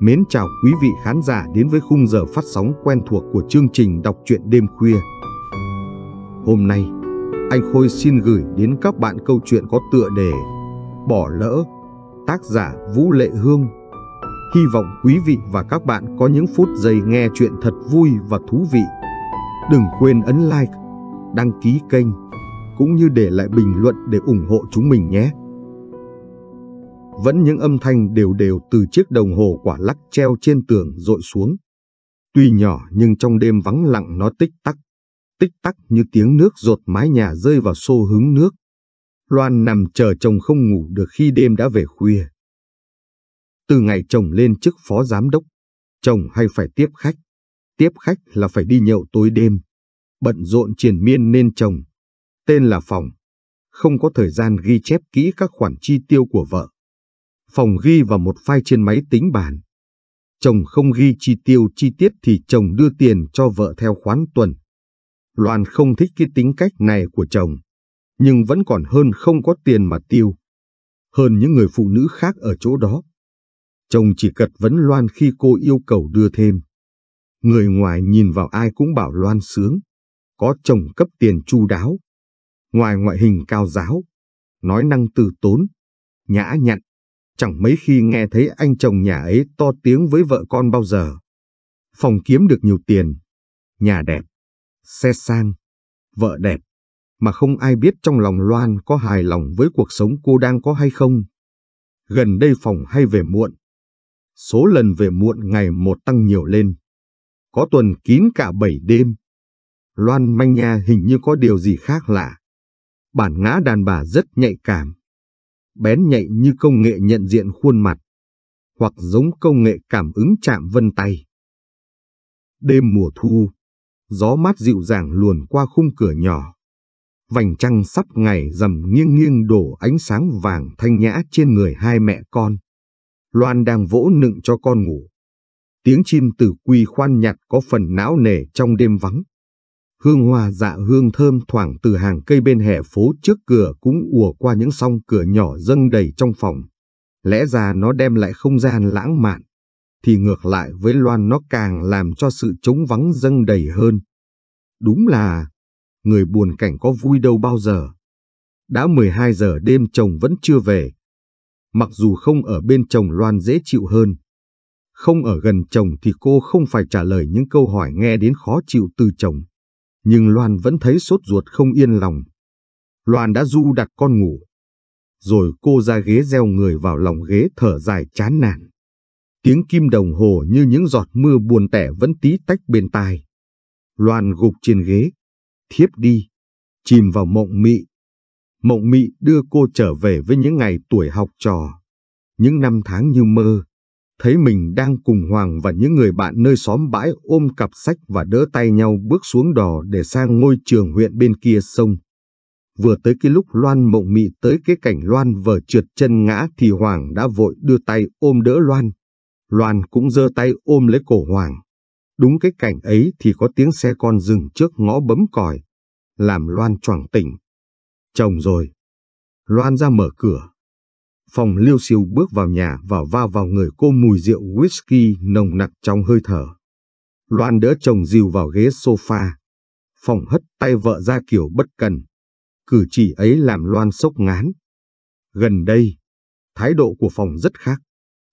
Mến chào quý vị khán giả đến với khung giờ phát sóng quen thuộc của chương trình đọc truyện đêm khuya. Hôm nay, anh Khôi xin gửi đến các bạn câu chuyện có tựa đề Bỏ lỡ, tác giả Vũ Lệ Hương. Hy vọng quý vị và các bạn có những phút giây nghe chuyện thật vui và thú vị. Đừng quên ấn like, đăng ký kênh, cũng như để lại bình luận để ủng hộ chúng mình nhé vẫn những âm thanh đều đều từ chiếc đồng hồ quả lắc treo trên tường rội xuống. Tuy nhỏ nhưng trong đêm vắng lặng nó tích tắc, tích tắc như tiếng nước rột mái nhà rơi vào xô hứng nước. Loan nằm chờ chồng không ngủ được khi đêm đã về khuya. Từ ngày chồng lên chức phó giám đốc, chồng hay phải tiếp khách. Tiếp khách là phải đi nhậu tối đêm. Bận rộn triển miên nên chồng, tên là phòng, không có thời gian ghi chép kỹ các khoản chi tiêu của vợ phòng ghi và một file trên máy tính bàn. Chồng không ghi chi tiêu chi tiết thì chồng đưa tiền cho vợ theo khoán tuần. Loan không thích cái tính cách này của chồng, nhưng vẫn còn hơn không có tiền mà tiêu. Hơn những người phụ nữ khác ở chỗ đó. Chồng chỉ cật vấn Loan khi cô yêu cầu đưa thêm. Người ngoài nhìn vào ai cũng bảo Loan sướng. Có chồng cấp tiền chu đáo. Ngoài ngoại hình cao giáo, nói năng từ tốn, nhã nhặn, Chẳng mấy khi nghe thấy anh chồng nhà ấy to tiếng với vợ con bao giờ. Phòng kiếm được nhiều tiền, nhà đẹp, xe sang, vợ đẹp, mà không ai biết trong lòng Loan có hài lòng với cuộc sống cô đang có hay không. Gần đây phòng hay về muộn. Số lần về muộn ngày một tăng nhiều lên. Có tuần kín cả bảy đêm. Loan manh nha hình như có điều gì khác lạ. Bản ngã đàn bà rất nhạy cảm bén nhạy như công nghệ nhận diện khuôn mặt, hoặc giống công nghệ cảm ứng chạm vân tay. Đêm mùa thu, gió mát dịu dàng luồn qua khung cửa nhỏ. Vành trăng sắp ngày rằm nghiêng nghiêng đổ ánh sáng vàng thanh nhã trên người hai mẹ con. Loan đang vỗ nựng cho con ngủ. Tiếng chim từ quy khoan nhặt có phần não nề trong đêm vắng. Hương hoa dạ hương thơm thoảng từ hàng cây bên hè phố trước cửa cũng ùa qua những song cửa nhỏ dâng đầy trong phòng. Lẽ ra nó đem lại không gian lãng mạn, thì ngược lại với Loan nó càng làm cho sự trống vắng dâng đầy hơn. Đúng là, người buồn cảnh có vui đâu bao giờ. Đã 12 giờ đêm chồng vẫn chưa về. Mặc dù không ở bên chồng Loan dễ chịu hơn, không ở gần chồng thì cô không phải trả lời những câu hỏi nghe đến khó chịu từ chồng nhưng Loan vẫn thấy sốt ruột không yên lòng. Loan đã du đặt con ngủ. Rồi cô ra ghế gieo người vào lòng ghế thở dài chán nản. Tiếng kim đồng hồ như những giọt mưa buồn tẻ vẫn tí tách bên tai. Loan gục trên ghế, thiếp đi, chìm vào mộng mị. Mộng mị đưa cô trở về với những ngày tuổi học trò, những năm tháng như mơ thấy mình đang cùng Hoàng và những người bạn nơi xóm bãi ôm cặp sách và đỡ tay nhau bước xuống đò để sang ngôi trường huyện bên kia sông. Vừa tới cái lúc Loan mộng mị tới cái cảnh Loan vờ trượt chân ngã thì Hoàng đã vội đưa tay ôm đỡ Loan. Loan cũng giơ tay ôm lấy cổ Hoàng. Đúng cái cảnh ấy thì có tiếng xe con dừng trước ngõ bấm còi, làm Loan choảng tỉnh. Chồng rồi. Loan ra mở cửa, Phòng liêu siêu bước vào nhà và va vào người cô mùi rượu whisky nồng nặc trong hơi thở. Loan đỡ chồng dìu vào ghế sofa. Phòng hất tay vợ ra kiểu bất cần. Cử chỉ ấy làm Loan sốc ngán. Gần đây, thái độ của phòng rất khác.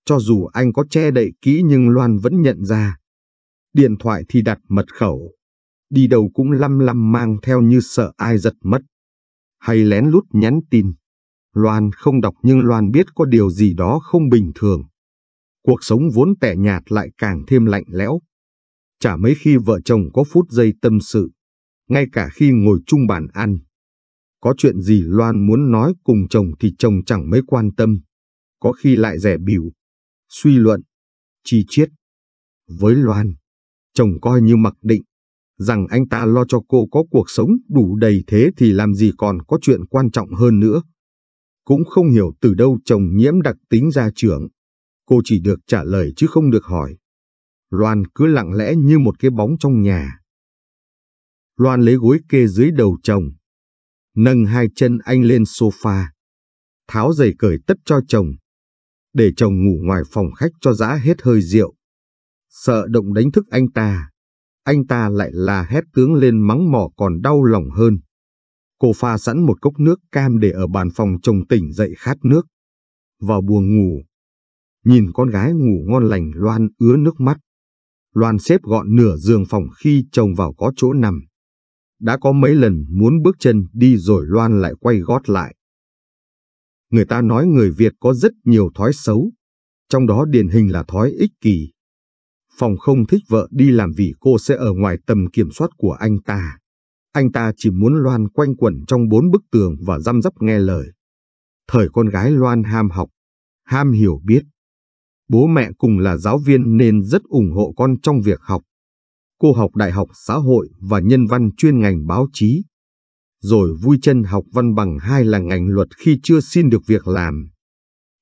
Cho dù anh có che đậy kỹ nhưng Loan vẫn nhận ra. Điện thoại thì đặt mật khẩu. Đi đâu cũng lăm lăm mang theo như sợ ai giật mất. Hay lén lút nhắn tin. Loan không đọc nhưng Loan biết có điều gì đó không bình thường. Cuộc sống vốn tẻ nhạt lại càng thêm lạnh lẽo. Chả mấy khi vợ chồng có phút giây tâm sự, ngay cả khi ngồi chung bàn ăn. Có chuyện gì Loan muốn nói cùng chồng thì chồng chẳng mấy quan tâm, có khi lại rẻ biểu, suy luận, chi chiết. Với Loan, chồng coi như mặc định, rằng anh ta lo cho cô có cuộc sống đủ đầy thế thì làm gì còn có chuyện quan trọng hơn nữa cũng không hiểu từ đâu chồng nhiễm đặc tính ra trưởng. Cô chỉ được trả lời chứ không được hỏi. Loan cứ lặng lẽ như một cái bóng trong nhà. Loan lấy gối kê dưới đầu chồng. Nâng hai chân anh lên sofa. Tháo giày cởi tất cho chồng. Để chồng ngủ ngoài phòng khách cho giã hết hơi rượu. Sợ động đánh thức anh ta. Anh ta lại là hét tướng lên mắng mỏ còn đau lòng hơn. Cô pha sẵn một cốc nước cam để ở bàn phòng chồng tỉnh dậy khát nước. Vào buồng ngủ. Nhìn con gái ngủ ngon lành Loan ứa nước mắt. Loan xếp gọn nửa giường phòng khi chồng vào có chỗ nằm. Đã có mấy lần muốn bước chân đi rồi Loan lại quay gót lại. Người ta nói người Việt có rất nhiều thói xấu, trong đó điển hình là thói ích kỷ. Phòng không thích vợ đi làm vì cô sẽ ở ngoài tầm kiểm soát của anh ta. Anh ta chỉ muốn Loan quanh quẩn trong bốn bức tường và răm rắp nghe lời. Thời con gái Loan ham học, ham hiểu biết. Bố mẹ cùng là giáo viên nên rất ủng hộ con trong việc học. Cô học đại học xã hội và nhân văn chuyên ngành báo chí. Rồi vui chân học văn bằng hai là ngành luật khi chưa xin được việc làm.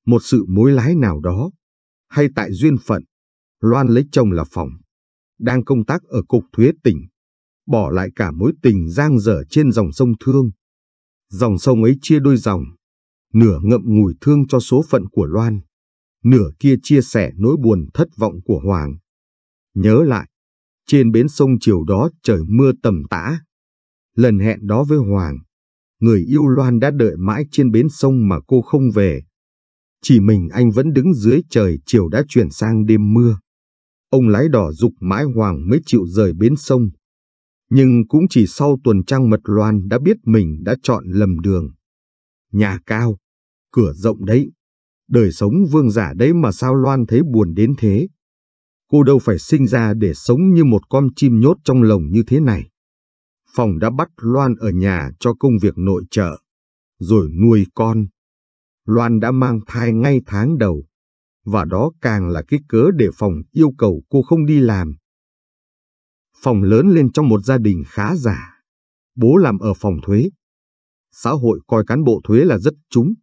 Một sự mối lái nào đó, hay tại duyên phận, Loan lấy chồng là Phòng, đang công tác ở Cục Thuế tỉnh bỏ lại cả mối tình giang dở trên dòng sông thương. Dòng sông ấy chia đôi dòng, nửa ngậm ngùi thương cho số phận của Loan, nửa kia chia sẻ nỗi buồn thất vọng của Hoàng. Nhớ lại, trên bến sông chiều đó trời mưa tầm tã. Lần hẹn đó với Hoàng, người yêu Loan đã đợi mãi trên bến sông mà cô không về. Chỉ mình anh vẫn đứng dưới trời chiều đã chuyển sang đêm mưa. Ông lái đỏ dục mãi Hoàng mới chịu rời bến sông nhưng cũng chỉ sau tuần trăng mật loan đã biết mình đã chọn lầm đường. Nhà cao, cửa rộng đấy, đời sống vương giả đấy mà sao Loan thấy buồn đến thế. Cô đâu phải sinh ra để sống như một con chim nhốt trong lồng như thế này. Phòng đã bắt Loan ở nhà cho công việc nội trợ, rồi nuôi con. Loan đã mang thai ngay tháng đầu, và đó càng là cái cớ để phòng yêu cầu cô không đi làm phòng lớn lên trong một gia đình khá giả. Bố làm ở phòng thuế. Xã hội coi cán bộ thuế là rất trúng.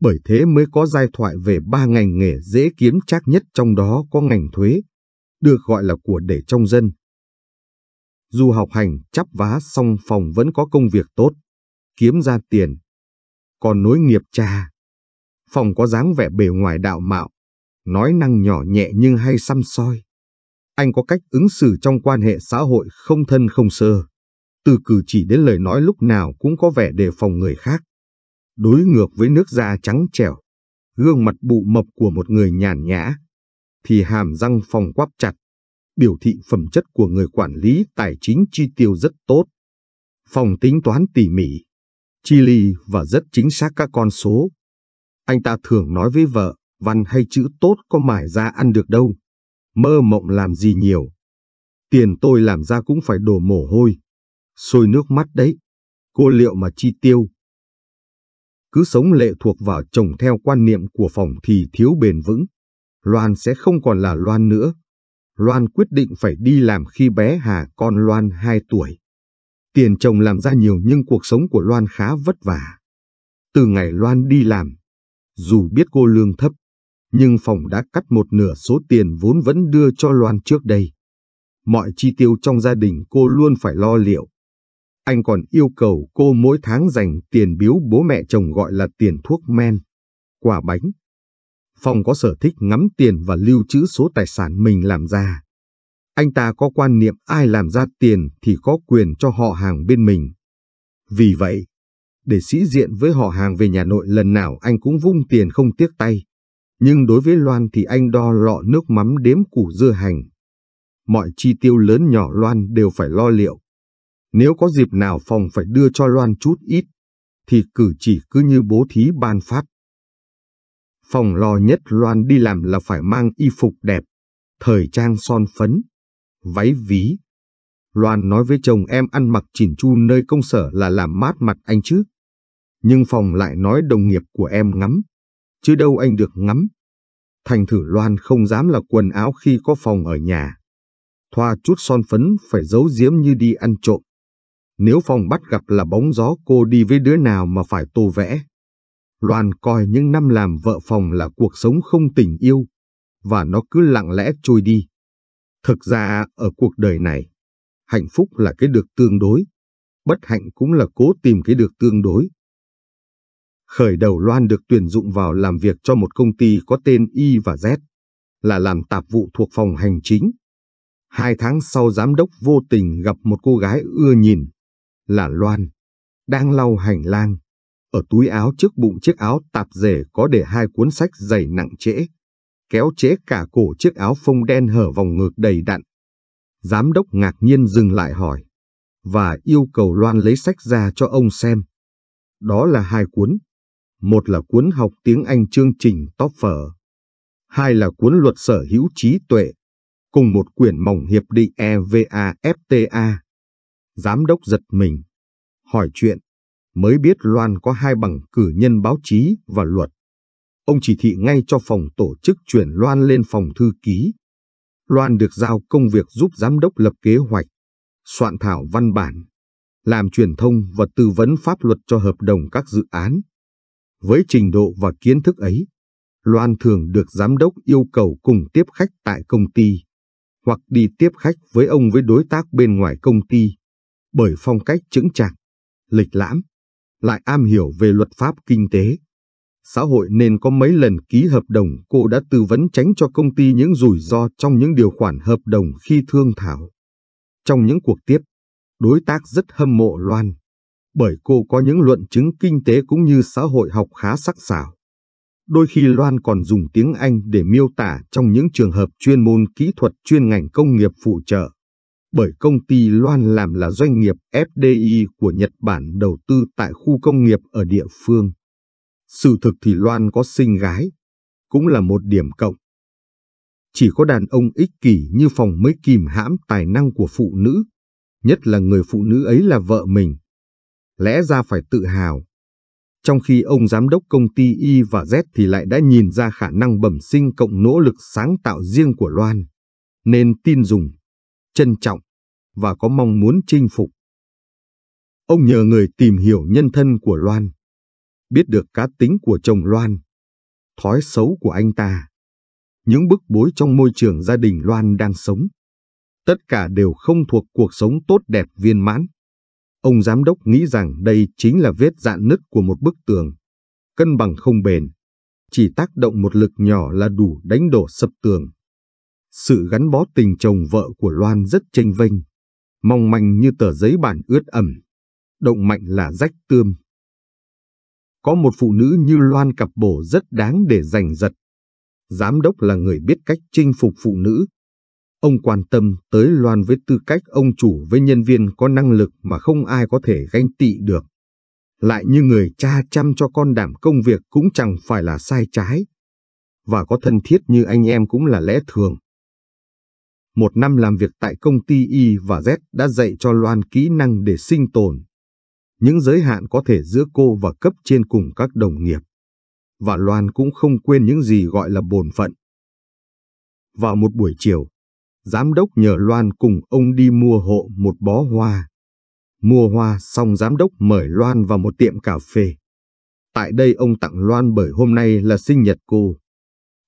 Bởi thế mới có giai thoại về ba ngành nghề dễ kiếm chắc nhất trong đó có ngành thuế, được gọi là của để trong dân. Dù học hành chắp vá xong phòng vẫn có công việc tốt, kiếm ra tiền. Còn nối nghiệp cha, phòng có dáng vẻ bề ngoài đạo mạo, nói năng nhỏ nhẹ nhưng hay xăm soi anh có cách ứng xử trong quan hệ xã hội không thân không sơ. Từ cử chỉ đến lời nói lúc nào cũng có vẻ đề phòng người khác. Đối ngược với nước da trắng trẻo, gương mặt bụ mập của một người nhàn nhã, thì hàm răng phòng quắp chặt, biểu thị phẩm chất của người quản lý tài chính chi tiêu rất tốt. Phòng tính toán tỉ mỉ, chi ly và rất chính xác các con số. Anh ta thường nói với vợ, văn hay chữ tốt có mải ra ăn được đâu mơ mộng làm gì nhiều. Tiền tôi làm ra cũng phải đổ mồ hôi, sôi nước mắt đấy, cô liệu mà chi tiêu. Cứ sống lệ thuộc vào chồng theo quan niệm của phòng thì thiếu bền vững. Loan sẽ không còn là Loan nữa. Loan quyết định phải đi làm khi bé Hà con Loan 2 tuổi. Tiền chồng làm ra nhiều nhưng cuộc sống của Loan khá vất vả. Từ ngày Loan đi làm, dù biết cô lương thấp, nhưng phòng đã cắt một nửa số tiền vốn vẫn đưa cho Loan trước đây. Mọi chi tiêu trong gia đình cô luôn phải lo liệu. Anh còn yêu cầu cô mỗi tháng dành tiền biếu bố mẹ chồng gọi là tiền thuốc men, quả bánh. Phong có sở thích ngắm tiền và lưu trữ số tài sản mình làm ra. Anh ta có quan niệm ai làm ra tiền thì có quyền cho họ hàng bên mình. Vì vậy, để sĩ diện với họ hàng về nhà nội lần nào anh cũng vung tiền không tiếc tay nhưng đối với Loan thì anh đo lọ nước mắm đếm củ dưa hành. Mọi chi tiêu lớn nhỏ Loan đều phải lo liệu. Nếu có dịp nào phòng phải đưa cho Loan chút ít, thì cử chỉ cứ như bố thí ban phát. Phòng lo nhất Loan đi làm là phải mang y phục đẹp, thời trang son phấn, váy ví. Loan nói với chồng em ăn mặc chỉn chu nơi công sở là làm mát mặt anh chứ. Nhưng phòng lại nói đồng nghiệp của em ngắm, chứ đâu anh được ngắm. Thành thử Loan không dám là quần áo khi có phòng ở nhà. Thoa chút son phấn phải giấu giếm như đi ăn trộm. Nếu phòng bắt gặp là bóng gió cô đi với đứa nào mà phải tô vẽ. Loan coi những năm làm vợ phòng là cuộc sống không tình yêu, và nó cứ lặng lẽ trôi đi. Thực ra ở cuộc đời này, hạnh phúc là cái được tương đối, bất hạnh cũng là cố tìm cái được tương đối. Khởi đầu Loan được tuyển dụng vào làm việc cho một công ty có tên Y và Z, là làm tạp vụ thuộc phòng hành chính. Hai tháng sau giám đốc vô tình gặp một cô gái ưa nhìn, là Loan, đang lau hành lang. Ở túi áo trước bụng chiếc áo tạp dề có để hai cuốn sách dày nặng trễ, kéo chế cả cổ chiếc áo phông đen hở vòng ngực đầy đặn. Giám đốc ngạc nhiên dừng lại hỏi, và yêu cầu Loan lấy sách ra cho ông xem. Đó là hai cuốn, một là cuốn học tiếng Anh chương trình TOEFL, hai là cuốn luật sở hữu trí tuệ, cùng một quyển mỏng hiệp định EVAFTA. Giám đốc giật mình, hỏi chuyện, mới biết Loan có hai bằng cử nhân báo chí và luật. Ông chỉ thị ngay cho phòng tổ chức chuyển Loan lên phòng thư ký. Loan được giao công việc giúp giám đốc lập kế hoạch, soạn thảo văn bản, làm truyền thông và tư vấn pháp luật cho hợp đồng các dự án. Với trình độ và kiến thức ấy, Loan thường được giám đốc yêu cầu cùng tiếp khách tại công ty, hoặc đi tiếp khách với ông với đối tác bên ngoài công ty, bởi phong cách chững chạc, lịch lãm, lại am hiểu về luật pháp kinh tế. Xã hội nên có mấy lần ký hợp đồng cô đã tư vấn tránh cho công ty những rủi ro trong những điều khoản hợp đồng khi thương thảo. Trong những cuộc tiếp, đối tác rất hâm mộ Loan bởi cô có những luận chứng kinh tế cũng như xã hội học khá sắc sảo. Đôi khi Loan còn dùng tiếng Anh để miêu tả trong những trường hợp chuyên môn kỹ thuật chuyên ngành công nghiệp phụ trợ. Bởi công ty Loan làm là doanh nghiệp FDI của Nhật Bản đầu tư tại khu công nghiệp ở địa phương. Sự thực thì Loan có sinh gái, cũng là một điểm cộng. Chỉ có đàn ông ích kỷ như phòng mới kìm hãm tài năng của phụ nữ, nhất là người phụ nữ ấy là vợ mình lẽ ra phải tự hào. Trong khi ông giám đốc công ty Y và Z thì lại đã nhìn ra khả năng bẩm sinh cộng nỗ lực sáng tạo riêng của Loan, nên tin dùng, trân trọng và có mong muốn chinh phục. Ông nhờ người tìm hiểu nhân thân của Loan, biết được cá tính của chồng Loan, thói xấu của anh ta, những bức bối trong môi trường gia đình Loan đang sống. Tất cả đều không thuộc cuộc sống tốt đẹp viên mãn. Ông giám đốc nghĩ rằng đây chính là vết dạn nứt của một bức tường. Cân bằng không bền. Chỉ tác động một lực nhỏ là đủ đánh đổ sập tường. Sự gắn bó tình chồng vợ của Loan rất tranh vênh. Mong manh như tờ giấy bản ướt ẩm. Động mạnh là rách tươm. Có một phụ nữ như Loan cặp bổ rất đáng để giành giật. Giám đốc là người biết cách chinh phục phụ nữ, Ông quan tâm tới Loan với tư cách ông chủ với nhân viên có năng lực mà không ai có thể ganh tị được. Lại như người cha chăm cho con đảm công việc cũng chẳng phải là sai trái. Và có thân thiết như anh em cũng là lẽ thường. Một năm làm việc tại công ty Y và Z đã dạy cho Loan kỹ năng để sinh tồn. Những giới hạn có thể giữa cô và cấp trên cùng các đồng nghiệp. Và Loan cũng không quên những gì gọi là bổn phận. Vào một buổi chiều, giám đốc nhờ Loan cùng ông đi mua hộ một bó hoa. Mua hoa xong giám đốc mời Loan vào một tiệm cà phê. Tại đây ông tặng Loan bởi hôm nay là sinh nhật cô.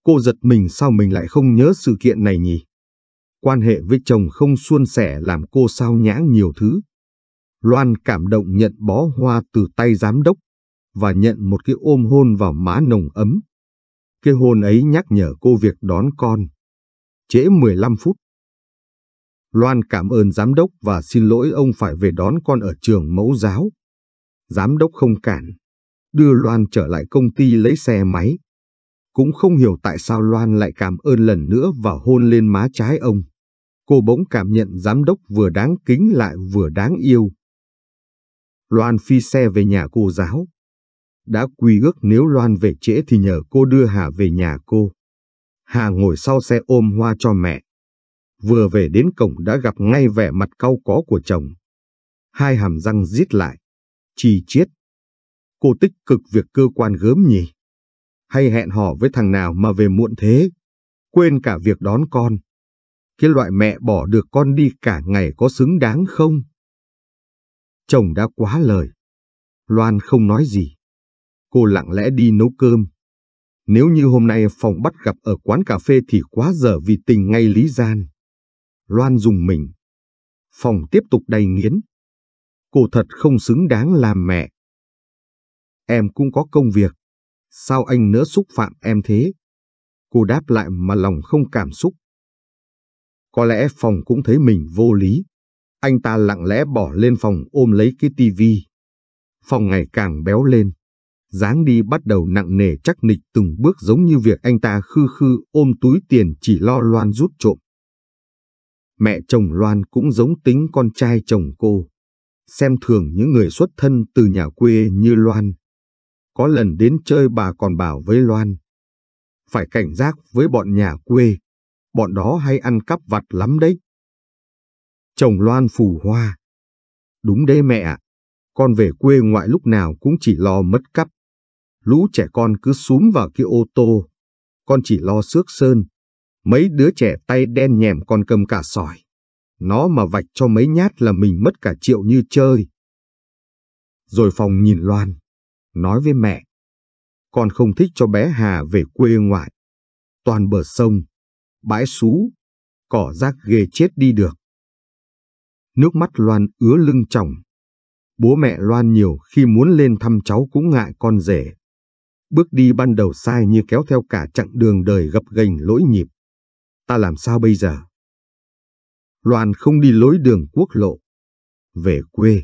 Cô giật mình sao mình lại không nhớ sự kiện này nhỉ? Quan hệ với chồng không suôn sẻ làm cô sao nhãng nhiều thứ. Loan cảm động nhận bó hoa từ tay giám đốc và nhận một cái ôm hôn vào má nồng ấm. Cái hôn ấy nhắc nhở cô việc đón con. Trễ 15 phút, Loan cảm ơn giám đốc và xin lỗi ông phải về đón con ở trường mẫu giáo. Giám đốc không cản, đưa Loan trở lại công ty lấy xe máy. Cũng không hiểu tại sao Loan lại cảm ơn lần nữa và hôn lên má trái ông. Cô bỗng cảm nhận giám đốc vừa đáng kính lại vừa đáng yêu. Loan phi xe về nhà cô giáo. Đã quy ước nếu Loan về trễ thì nhờ cô đưa Hà về nhà cô. Hà ngồi sau xe ôm hoa cho mẹ vừa về đến cổng đã gặp ngay vẻ mặt cau có của chồng. Hai hàm răng giết lại, chi chiết. Cô tích cực việc cơ quan gớm nhỉ? Hay hẹn hò với thằng nào mà về muộn thế? Quên cả việc đón con. Cái loại mẹ bỏ được con đi cả ngày có xứng đáng không? Chồng đã quá lời. Loan không nói gì. Cô lặng lẽ đi nấu cơm. Nếu như hôm nay phòng bắt gặp ở quán cà phê thì quá dở vì tình ngay lý gian. Loan dùng mình. Phòng tiếp tục đầy nghiến. Cô thật không xứng đáng làm mẹ. Em cũng có công việc. Sao anh nỡ xúc phạm em thế? Cô đáp lại mà lòng không cảm xúc. Có lẽ phòng cũng thấy mình vô lý. Anh ta lặng lẽ bỏ lên phòng ôm lấy cái tivi. Phòng ngày càng béo lên. dáng đi bắt đầu nặng nề chắc nịch từng bước giống như việc anh ta khư khư ôm túi tiền chỉ lo loan rút trộm mẹ chồng Loan cũng giống tính con trai chồng cô, xem thường những người xuất thân từ nhà quê như Loan. Có lần đến chơi bà còn bảo với Loan, phải cảnh giác với bọn nhà quê, bọn đó hay ăn cắp vặt lắm đấy. Chồng Loan phù hoa. Đúng đấy mẹ ạ, con về quê ngoại lúc nào cũng chỉ lo mất cắp. Lũ trẻ con cứ xúm vào kia ô tô, con chỉ lo xước sơn, Mấy đứa trẻ tay đen nhèm con cầm cả sỏi. Nó mà vạch cho mấy nhát là mình mất cả triệu như chơi. Rồi phòng nhìn Loan, nói với mẹ. Con không thích cho bé Hà về quê ngoại. Toàn bờ sông, bãi xú, cỏ rác ghê chết đi được. Nước mắt Loan ứa lưng chồng. Bố mẹ Loan nhiều khi muốn lên thăm cháu cũng ngại con rể. Bước đi ban đầu sai như kéo theo cả chặng đường đời gập ghềnh lỗi nhịp. Ta làm sao bây giờ? Loan không đi lối đường quốc lộ. Về quê,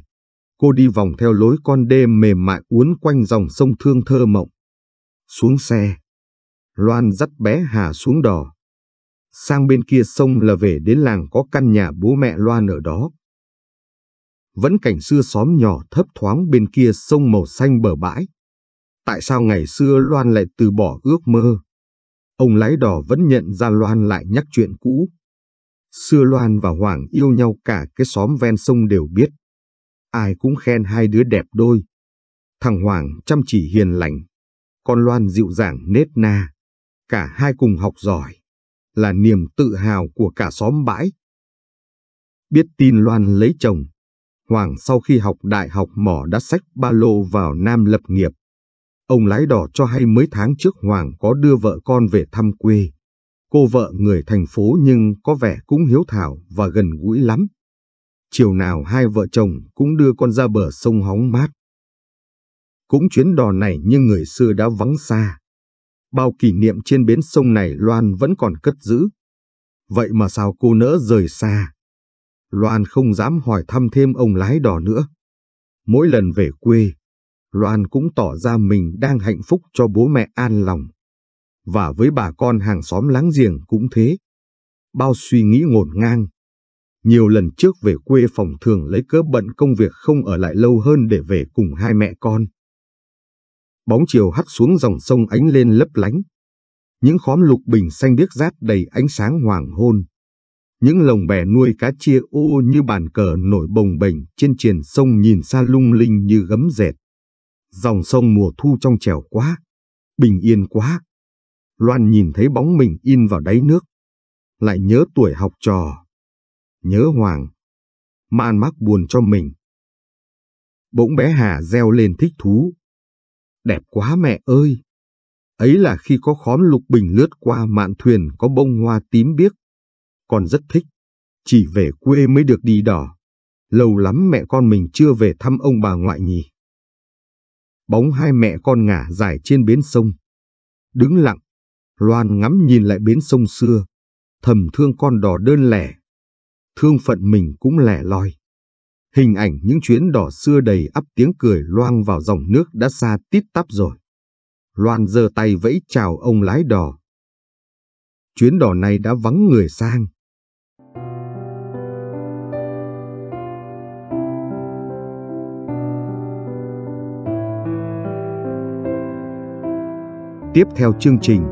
cô đi vòng theo lối con đê mềm mại uốn quanh dòng sông Thương Thơ Mộng. Xuống xe, Loan dắt bé Hà xuống đò. Sang bên kia sông là về đến làng có căn nhà bố mẹ Loan ở đó. Vẫn cảnh xưa xóm nhỏ thấp thoáng bên kia sông màu xanh bờ bãi. Tại sao ngày xưa Loan lại từ bỏ ước mơ? ông lái đò vẫn nhận ra Loan lại nhắc chuyện cũ. Xưa Loan và Hoàng yêu nhau cả cái xóm ven sông đều biết. Ai cũng khen hai đứa đẹp đôi. Thằng Hoàng chăm chỉ hiền lành, con Loan dịu dàng nết na. Cả hai cùng học giỏi, là niềm tự hào của cả xóm bãi. Biết tin Loan lấy chồng, Hoàng sau khi học đại học mỏ đã sách ba lô vào Nam lập nghiệp. Ông lái đỏ cho hay mấy tháng trước Hoàng có đưa vợ con về thăm quê. Cô vợ người thành phố nhưng có vẻ cũng hiếu thảo và gần gũi lắm. Chiều nào hai vợ chồng cũng đưa con ra bờ sông hóng mát. Cũng chuyến đò này như người xưa đã vắng xa. Bao kỷ niệm trên bến sông này Loan vẫn còn cất giữ. Vậy mà sao cô nỡ rời xa? Loan không dám hỏi thăm thêm ông lái đò nữa. Mỗi lần về quê, Loan cũng tỏ ra mình đang hạnh phúc cho bố mẹ an lòng. Và với bà con hàng xóm láng giềng cũng thế. Bao suy nghĩ ngổn ngang. Nhiều lần trước về quê phòng thường lấy cớ bận công việc không ở lại lâu hơn để về cùng hai mẹ con. Bóng chiều hắt xuống dòng sông ánh lên lấp lánh. Những khóm lục bình xanh biếc rát đầy ánh sáng hoàng hôn. Những lồng bè nuôi cá chia ô như bàn cờ nổi bồng bềnh trên triền sông nhìn xa lung linh như gấm dệt. Dòng sông mùa thu trong trẻo quá, bình yên quá. Loan nhìn thấy bóng mình in vào đáy nước, lại nhớ tuổi học trò, nhớ Hoàng, mà ăn mắc buồn cho mình. Bỗng bé Hà reo lên thích thú. Đẹp quá mẹ ơi! Ấy là khi có khóm lục bình lướt qua mạn thuyền có bông hoa tím biếc. Con rất thích, chỉ về quê mới được đi đỏ. Lâu lắm mẹ con mình chưa về thăm ông bà ngoại nhỉ bóng hai mẹ con ngả dài trên bến sông. Đứng lặng, Loan ngắm nhìn lại bến sông xưa, thầm thương con đò đơn lẻ. Thương phận mình cũng lẻ loi. Hình ảnh những chuyến đò xưa đầy ắp tiếng cười loang vào dòng nước đã xa tít tắp rồi. Loan giơ tay vẫy chào ông lái đò. Chuyến đò này đã vắng người sang. Tiếp theo chương trình,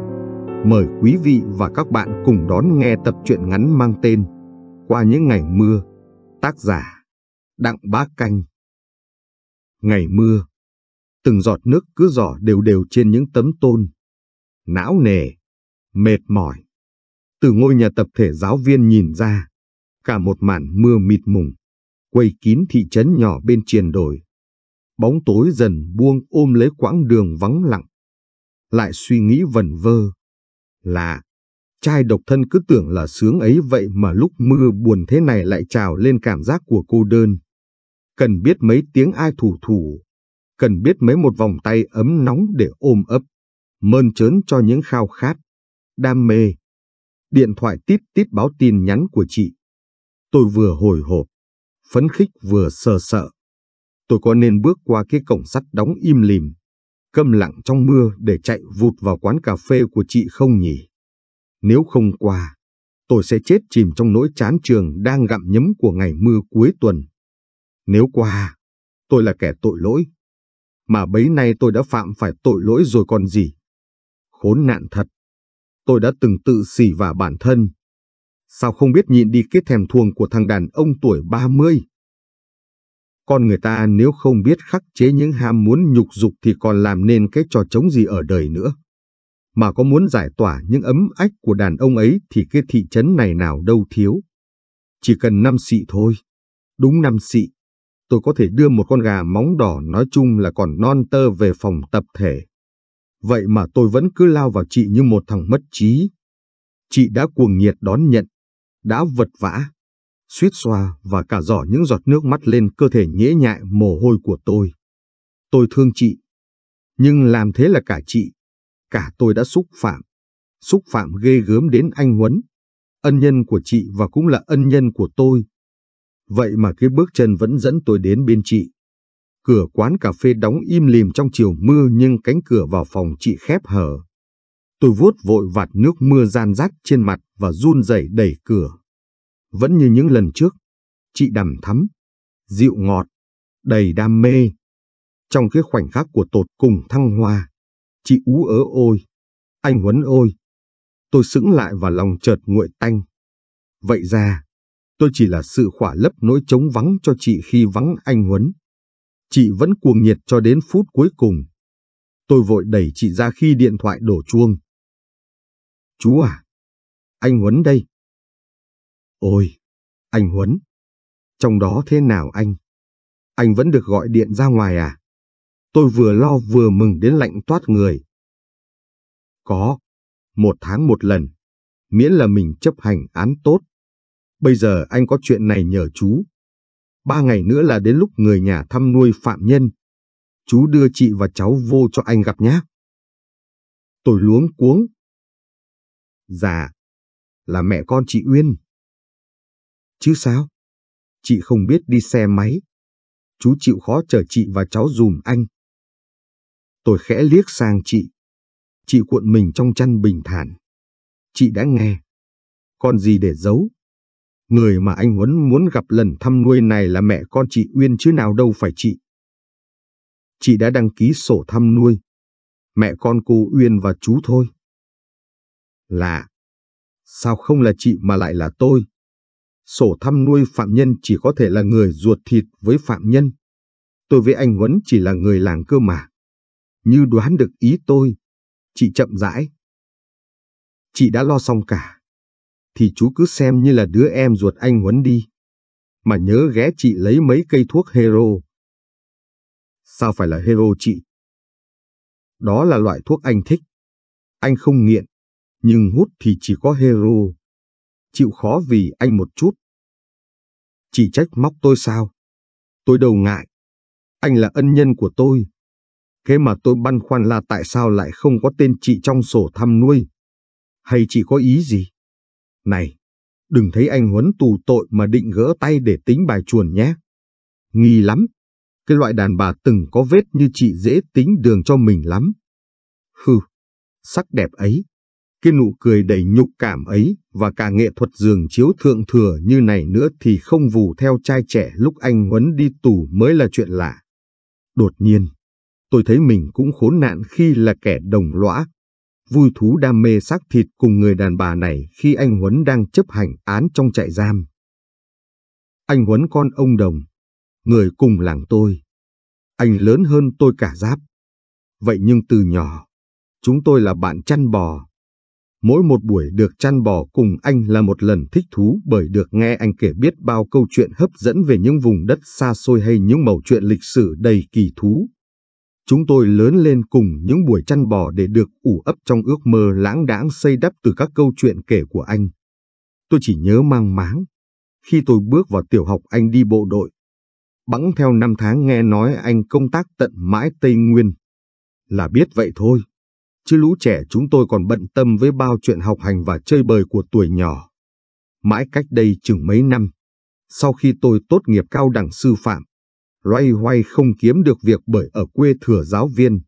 mời quý vị và các bạn cùng đón nghe tập truyện ngắn mang tên Qua những ngày mưa, tác giả Đặng Bá Canh. Ngày mưa, từng giọt nước cứ giỏ đều đều trên những tấm tôn. Não nề, mệt mỏi. Từ ngôi nhà tập thể giáo viên nhìn ra, cả một màn mưa mịt mùng, quây kín thị trấn nhỏ bên triền đồi. Bóng tối dần buông ôm lấy quãng đường vắng lặng lại suy nghĩ vẩn vơ. Lạ, trai độc thân cứ tưởng là sướng ấy vậy mà lúc mưa buồn thế này lại trào lên cảm giác của cô đơn. Cần biết mấy tiếng ai thủ thủ, cần biết mấy một vòng tay ấm nóng để ôm ấp, mơn trớn cho những khao khát, đam mê. Điện thoại tít tít báo tin nhắn của chị. Tôi vừa hồi hộp, phấn khích vừa sờ sợ. Tôi có nên bước qua cái cổng sắt đóng im lìm câm lặng trong mưa để chạy vụt vào quán cà phê của chị không nhỉ? Nếu không qua, tôi sẽ chết chìm trong nỗi chán trường đang gặm nhấm của ngày mưa cuối tuần. Nếu qua, tôi là kẻ tội lỗi. Mà bấy nay tôi đã phạm phải tội lỗi rồi còn gì? Khốn nạn thật! Tôi đã từng tự xỉ vả bản thân. Sao không biết nhịn đi cái thèm thuồng của thằng đàn ông tuổi 30? Con người ta nếu không biết khắc chế những ham muốn nhục dục thì còn làm nên cái trò chống gì ở đời nữa. Mà có muốn giải tỏa những ấm ách của đàn ông ấy thì cái thị trấn này nào đâu thiếu. Chỉ cần năm xị thôi. Đúng năm xị. Tôi có thể đưa một con gà móng đỏ nói chung là còn non tơ về phòng tập thể. Vậy mà tôi vẫn cứ lao vào chị như một thằng mất trí. Chị đã cuồng nhiệt đón nhận, đã vật vã, suýt xoa và cả giỏ những giọt nước mắt lên cơ thể nhễ nhại mồ hôi của tôi. Tôi thương chị, nhưng làm thế là cả chị, cả tôi đã xúc phạm, xúc phạm ghê gớm đến anh Huấn, ân nhân của chị và cũng là ân nhân của tôi. Vậy mà cái bước chân vẫn dẫn tôi đến bên chị. Cửa quán cà phê đóng im lìm trong chiều mưa nhưng cánh cửa vào phòng chị khép hờ. Tôi vuốt vội vạt nước mưa gian rác trên mặt và run rẩy đẩy cửa. Vẫn như những lần trước, chị đằm thắm, dịu ngọt, đầy đam mê. Trong cái khoảnh khắc của tột cùng thăng hoa, chị ú ớ ôi, anh Huấn ôi. Tôi sững lại và lòng chợt nguội tanh. Vậy ra, tôi chỉ là sự khỏa lấp nỗi trống vắng cho chị khi vắng anh Huấn. Chị vẫn cuồng nhiệt cho đến phút cuối cùng. Tôi vội đẩy chị ra khi điện thoại đổ chuông. Chú à, anh Huấn đây. Ôi, anh Huấn, trong đó thế nào anh? Anh vẫn được gọi điện ra ngoài à? Tôi vừa lo vừa mừng đến lạnh toát người. Có, một tháng một lần, miễn là mình chấp hành án tốt. Bây giờ anh có chuyện này nhờ chú. Ba ngày nữa là đến lúc người nhà thăm nuôi phạm nhân. Chú đưa chị và cháu vô cho anh gặp nhé. Tôi luống cuống. Dạ, là mẹ con chị Uyên chứ sao? Chị không biết đi xe máy. Chú chịu khó chở chị và cháu dùm anh. Tôi khẽ liếc sang chị. Chị cuộn mình trong chăn bình thản. Chị đã nghe. Còn gì để giấu? Người mà anh Huấn muốn gặp lần thăm nuôi này là mẹ con chị Uyên chứ nào đâu phải chị. Chị đã đăng ký sổ thăm nuôi. Mẹ con cô Uyên và chú thôi. Lạ. Sao không là chị mà lại là tôi? sổ thăm nuôi phạm nhân chỉ có thể là người ruột thịt với phạm nhân. Tôi với anh Huấn chỉ là người làng cơ mà. Như đoán được ý tôi, chị chậm rãi. Chị đã lo xong cả. Thì chú cứ xem như là đứa em ruột anh Huấn đi. Mà nhớ ghé chị lấy mấy cây thuốc hero. Sao phải là hero chị? Đó là loại thuốc anh thích. Anh không nghiện, nhưng hút thì chỉ có hero chịu khó vì anh một chút. Chỉ trách móc tôi sao? Tôi đầu ngại. Anh là ân nhân của tôi. Thế mà tôi băn khoăn là tại sao lại không có tên chị trong sổ thăm nuôi? Hay chị có ý gì? Này, đừng thấy anh Huấn tù tội mà định gỡ tay để tính bài chuồn nhé. Nghi lắm, cái loại đàn bà từng có vết như chị dễ tính đường cho mình lắm. Hừ, sắc đẹp ấy, cái nụ cười đầy nhục cảm ấy và cả nghệ thuật giường chiếu thượng thừa như này nữa thì không vù theo trai trẻ lúc anh Huấn đi tù mới là chuyện lạ. Đột nhiên, tôi thấy mình cũng khốn nạn khi là kẻ đồng lõa. Vui thú đam mê xác thịt cùng người đàn bà này khi anh Huấn đang chấp hành án trong trại giam. Anh Huấn con ông Đồng, người cùng làng tôi. Anh lớn hơn tôi cả giáp. Vậy nhưng từ nhỏ, chúng tôi là bạn chăn bò, Mỗi một buổi được chăn bò cùng anh là một lần thích thú bởi được nghe anh kể biết bao câu chuyện hấp dẫn về những vùng đất xa xôi hay những mẩu chuyện lịch sử đầy kỳ thú. Chúng tôi lớn lên cùng những buổi chăn bò để được ủ ấp trong ước mơ lãng đãng xây đắp từ các câu chuyện kể của anh. Tôi chỉ nhớ mang máng. Khi tôi bước vào tiểu học anh đi bộ đội. Bẵng theo năm tháng nghe nói anh công tác tận mãi Tây Nguyên. Là biết vậy thôi chứ lũ trẻ chúng tôi còn bận tâm với bao chuyện học hành và chơi bời của tuổi nhỏ. Mãi cách đây chừng mấy năm, sau khi tôi tốt nghiệp cao đẳng sư phạm, loay hoay không kiếm được việc bởi ở quê thừa giáo viên,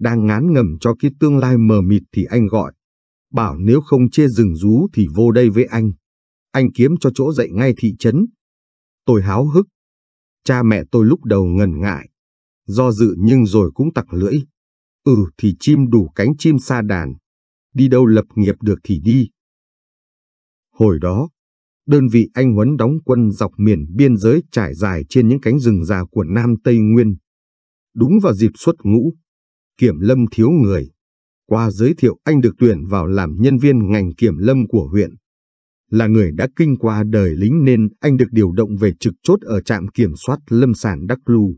đang ngán ngầm cho cái tương lai mờ mịt thì anh gọi, bảo nếu không chê rừng rú thì vô đây với anh, anh kiếm cho chỗ dạy ngay thị trấn. Tôi háo hức, cha mẹ tôi lúc đầu ngần ngại, do dự nhưng rồi cũng tặc lưỡi. Ừ thì chim đủ cánh chim xa đàn, đi đâu lập nghiệp được thì đi. Hồi đó, đơn vị anh Huấn đóng quân dọc miền biên giới trải dài trên những cánh rừng già của Nam Tây Nguyên. Đúng vào dịp xuất ngũ, kiểm lâm thiếu người. Qua giới thiệu anh được tuyển vào làm nhân viên ngành kiểm lâm của huyện. Là người đã kinh qua đời lính nên anh được điều động về trực chốt ở trạm kiểm soát lâm sản Đắc Lu.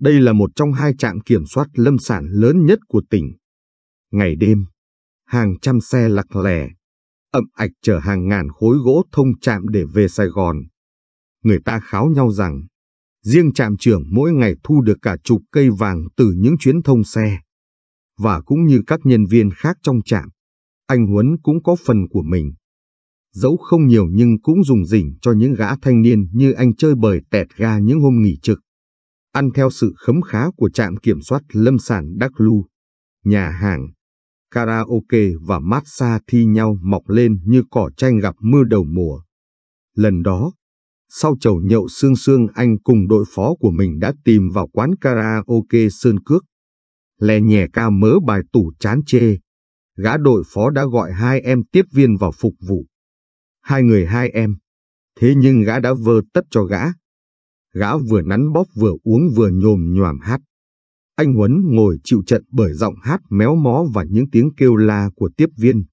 Đây là một trong hai trạm kiểm soát lâm sản lớn nhất của tỉnh. Ngày đêm, hàng trăm xe lặc lẻ, ậm ạch chở hàng ngàn khối gỗ thông trạm để về Sài Gòn. Người ta kháo nhau rằng, riêng trạm trưởng mỗi ngày thu được cả chục cây vàng từ những chuyến thông xe. Và cũng như các nhân viên khác trong trạm, anh Huấn cũng có phần của mình. Dẫu không nhiều nhưng cũng dùng rỉnh cho những gã thanh niên như anh chơi bời tẹt ga những hôm nghỉ trực ăn theo sự khấm khá của trạm kiểm soát lâm sản Đắc Lu. Nhà hàng, karaoke và massage thi nhau mọc lên như cỏ tranh gặp mưa đầu mùa. Lần đó, sau chầu nhậu sương sương, anh cùng đội phó của mình đã tìm vào quán karaoke Sơn Cước. Lè nhẹ ca mớ bài tủ chán chê. Gã đội phó đã gọi hai em tiếp viên vào phục vụ. Hai người hai em. Thế nhưng gã đã vơ tất cho gã gã vừa nắn bóp vừa uống vừa nhồm nhòm hát. Anh Huấn ngồi chịu trận bởi giọng hát méo mó và những tiếng kêu la của tiếp viên.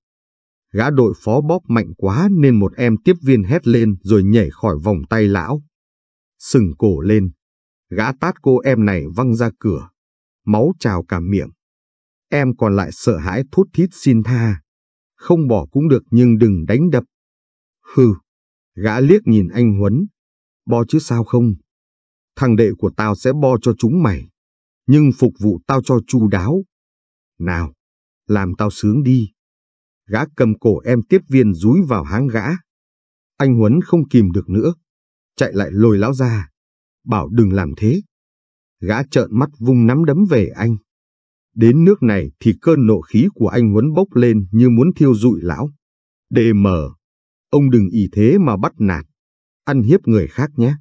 Gã đội phó bóp mạnh quá nên một em tiếp viên hét lên rồi nhảy khỏi vòng tay lão. Sừng cổ lên, gã tát cô em này văng ra cửa, máu trào cả miệng. Em còn lại sợ hãi thút thít xin tha. Không bỏ cũng được nhưng đừng đánh đập. Hừ, gã liếc nhìn anh Huấn. Bo chứ sao không? thằng đệ của tao sẽ bo cho chúng mày, nhưng phục vụ tao cho chu đáo. Nào, làm tao sướng đi. Gã cầm cổ em tiếp viên rúi vào háng gã. Anh Huấn không kìm được nữa, chạy lại lôi lão ra, bảo đừng làm thế. Gã trợn mắt vung nắm đấm về anh. Đến nước này thì cơn nộ khí của anh Huấn bốc lên như muốn thiêu dụi lão. Đề mờ, ông đừng ý thế mà bắt nạt, ăn hiếp người khác nhé.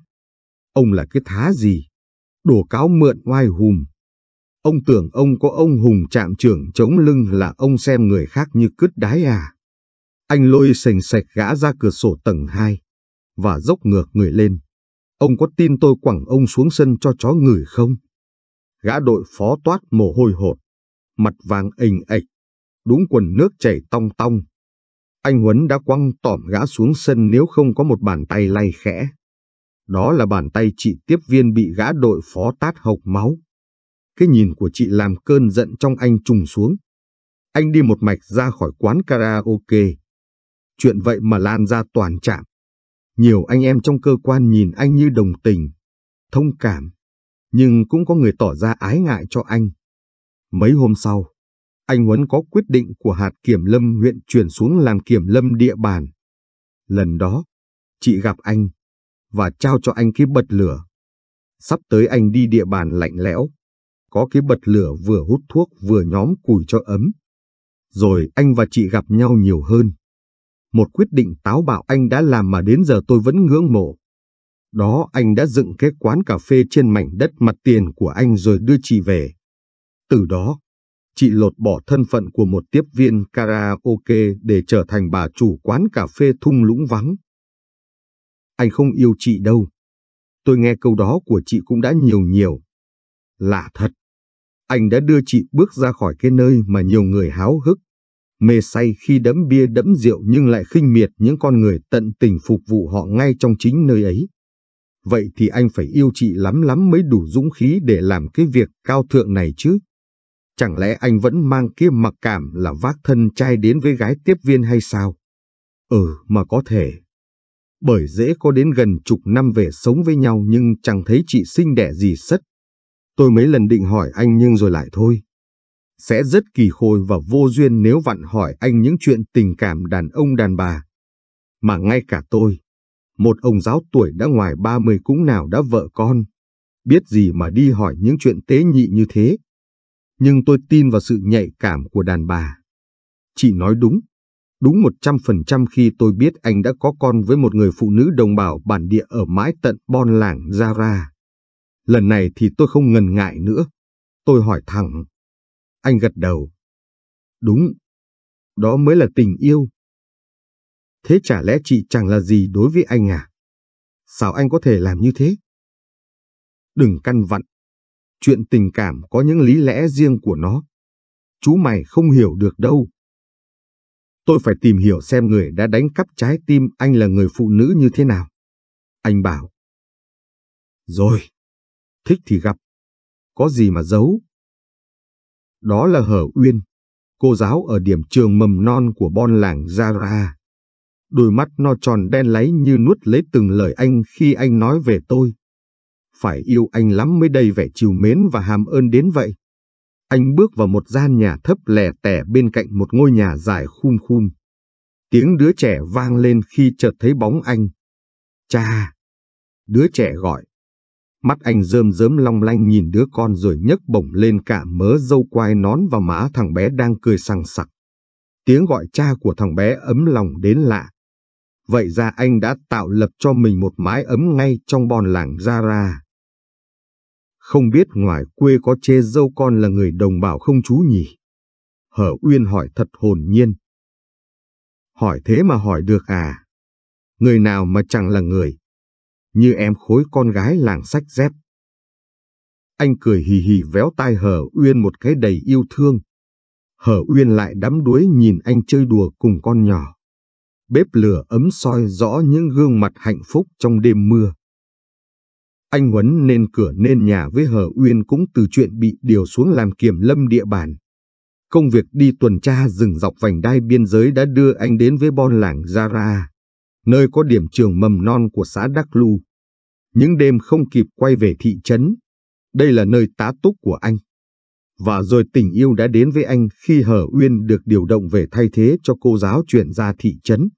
Ông là cái thá gì? Đổ cáo mượn oai hùm. Ông tưởng ông có ông hùng chạm trưởng chống lưng là ông xem người khác như cứt đái à. Anh lôi sành sạch gã ra cửa sổ tầng 2 và dốc ngược người lên. Ông có tin tôi quẳng ông xuống sân cho chó ngửi không? Gã đội phó toát mồ hôi hột, mặt vàng ềnh ệch, đúng quần nước chảy tong tong. Anh Huấn đã quăng tỏm gã xuống sân nếu không có một bàn tay lay khẽ. Đó là bàn tay chị tiếp viên bị gã đội phó tát hộc máu. Cái nhìn của chị làm cơn giận trong anh trùng xuống. Anh đi một mạch ra khỏi quán karaoke. Chuyện vậy mà lan ra toàn trạm. Nhiều anh em trong cơ quan nhìn anh như đồng tình, thông cảm, nhưng cũng có người tỏ ra ái ngại cho anh. Mấy hôm sau, anh Huấn có quyết định của hạt kiểm lâm huyện chuyển xuống làm kiểm lâm địa bàn. Lần đó, chị gặp anh, và trao cho anh cái bật lửa. Sắp tới anh đi địa bàn lạnh lẽo, có cái bật lửa vừa hút thuốc vừa nhóm củi cho ấm. Rồi anh và chị gặp nhau nhiều hơn. Một quyết định táo bạo anh đã làm mà đến giờ tôi vẫn ngưỡng mộ. Đó anh đã dựng cái quán cà phê trên mảnh đất mặt tiền của anh rồi đưa chị về. Từ đó, chị lột bỏ thân phận của một tiếp viên karaoke để trở thành bà chủ quán cà phê thung lũng vắng anh không yêu chị đâu. Tôi nghe câu đó của chị cũng đã nhiều nhiều. Lạ thật, anh đã đưa chị bước ra khỏi cái nơi mà nhiều người háo hức, mê say khi đẫm bia đẫm rượu nhưng lại khinh miệt những con người tận tình phục vụ họ ngay trong chính nơi ấy. Vậy thì anh phải yêu chị lắm lắm mới đủ dũng khí để làm cái việc cao thượng này chứ. Chẳng lẽ anh vẫn mang kia mặc cảm là vác thân trai đến với gái tiếp viên hay sao? Ừ, mà có thể bởi dễ có đến gần chục năm về sống với nhau nhưng chẳng thấy chị sinh đẻ gì sất. Tôi mấy lần định hỏi anh nhưng rồi lại thôi. Sẽ rất kỳ khôi và vô duyên nếu vặn hỏi anh những chuyện tình cảm đàn ông đàn bà. Mà ngay cả tôi, một ông giáo tuổi đã ngoài 30 cũng nào đã vợ con, biết gì mà đi hỏi những chuyện tế nhị như thế. Nhưng tôi tin vào sự nhạy cảm của đàn bà. Chị nói đúng, Đúng 100% khi tôi biết anh đã có con với một người phụ nữ đồng bào bản địa ở mãi tận Bon làng Zara. Lần này thì tôi không ngần ngại nữa. Tôi hỏi thẳng. Anh gật đầu. Đúng. Đó mới là tình yêu. Thế chả lẽ chị chẳng là gì đối với anh à? Sao anh có thể làm như thế? Đừng căn vặn. Chuyện tình cảm có những lý lẽ riêng của nó. Chú mày không hiểu được đâu. Tôi phải tìm hiểu xem người đã đánh cắp trái tim anh là người phụ nữ như thế nào. Anh bảo. Rồi, thích thì gặp, có gì mà giấu. Đó là Hở Uyên, cô giáo ở điểm trường mầm non của bon làng Zara. Đôi mắt no tròn đen láy như nuốt lấy từng lời anh khi anh nói về tôi. Phải yêu anh lắm mới đầy vẻ chiều mến và hàm ơn đến vậy anh bước vào một gian nhà thấp lẻ tẻ bên cạnh một ngôi nhà dài khum khum. Tiếng đứa trẻ vang lên khi chợt thấy bóng anh. Cha! Đứa trẻ gọi. Mắt anh rơm rớm long lanh nhìn đứa con rồi nhấc bổng lên cả mớ dâu quai nón và má thằng bé đang cười sằng sặc. Tiếng gọi cha của thằng bé ấm lòng đến lạ. Vậy ra anh đã tạo lập cho mình một mái ấm ngay trong bon làng Zara. Không biết ngoài quê có chê dâu con là người đồng bào không chú nhỉ? Hở Uyên hỏi thật hồn nhiên. Hỏi thế mà hỏi được à? Người nào mà chẳng là người? Như em khối con gái làng sách dép. Anh cười hì hì véo tai Hở Uyên một cái đầy yêu thương. Hở Uyên lại đắm đuối nhìn anh chơi đùa cùng con nhỏ. Bếp lửa ấm soi rõ những gương mặt hạnh phúc trong đêm mưa. Anh Huấn nên cửa nên nhà với Hờ Uyên cũng từ chuyện bị điều xuống làm kiểm lâm địa bàn. Công việc đi tuần tra rừng dọc vành đai biên giới đã đưa anh đến với bon làng Zara, nơi có điểm trường mầm non của xã Đắc Lu. Những đêm không kịp quay về thị trấn, đây là nơi tá túc của anh. Và rồi tình yêu đã đến với anh khi Hờ Uyên được điều động về thay thế cho cô giáo chuyển ra thị trấn.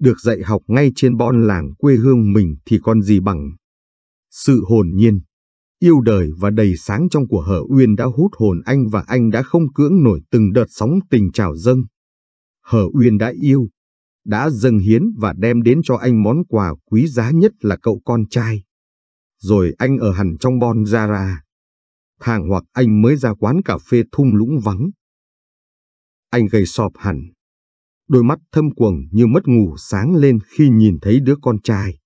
Được dạy học ngay trên bon làng quê hương mình thì còn gì bằng. Sự hồn nhiên, yêu đời và đầy sáng trong của Hở Uyên đã hút hồn anh và anh đã không cưỡng nổi từng đợt sóng tình trào dâng. Hở Uyên đã yêu, đã dâng hiến và đem đến cho anh món quà quý giá nhất là cậu con trai. Rồi anh ở hẳn trong Bon Zara. Thàng hoặc anh mới ra quán cà phê thung lũng vắng. Anh gầy sọp hẳn. Đôi mắt thâm quầng như mất ngủ sáng lên khi nhìn thấy đứa con trai.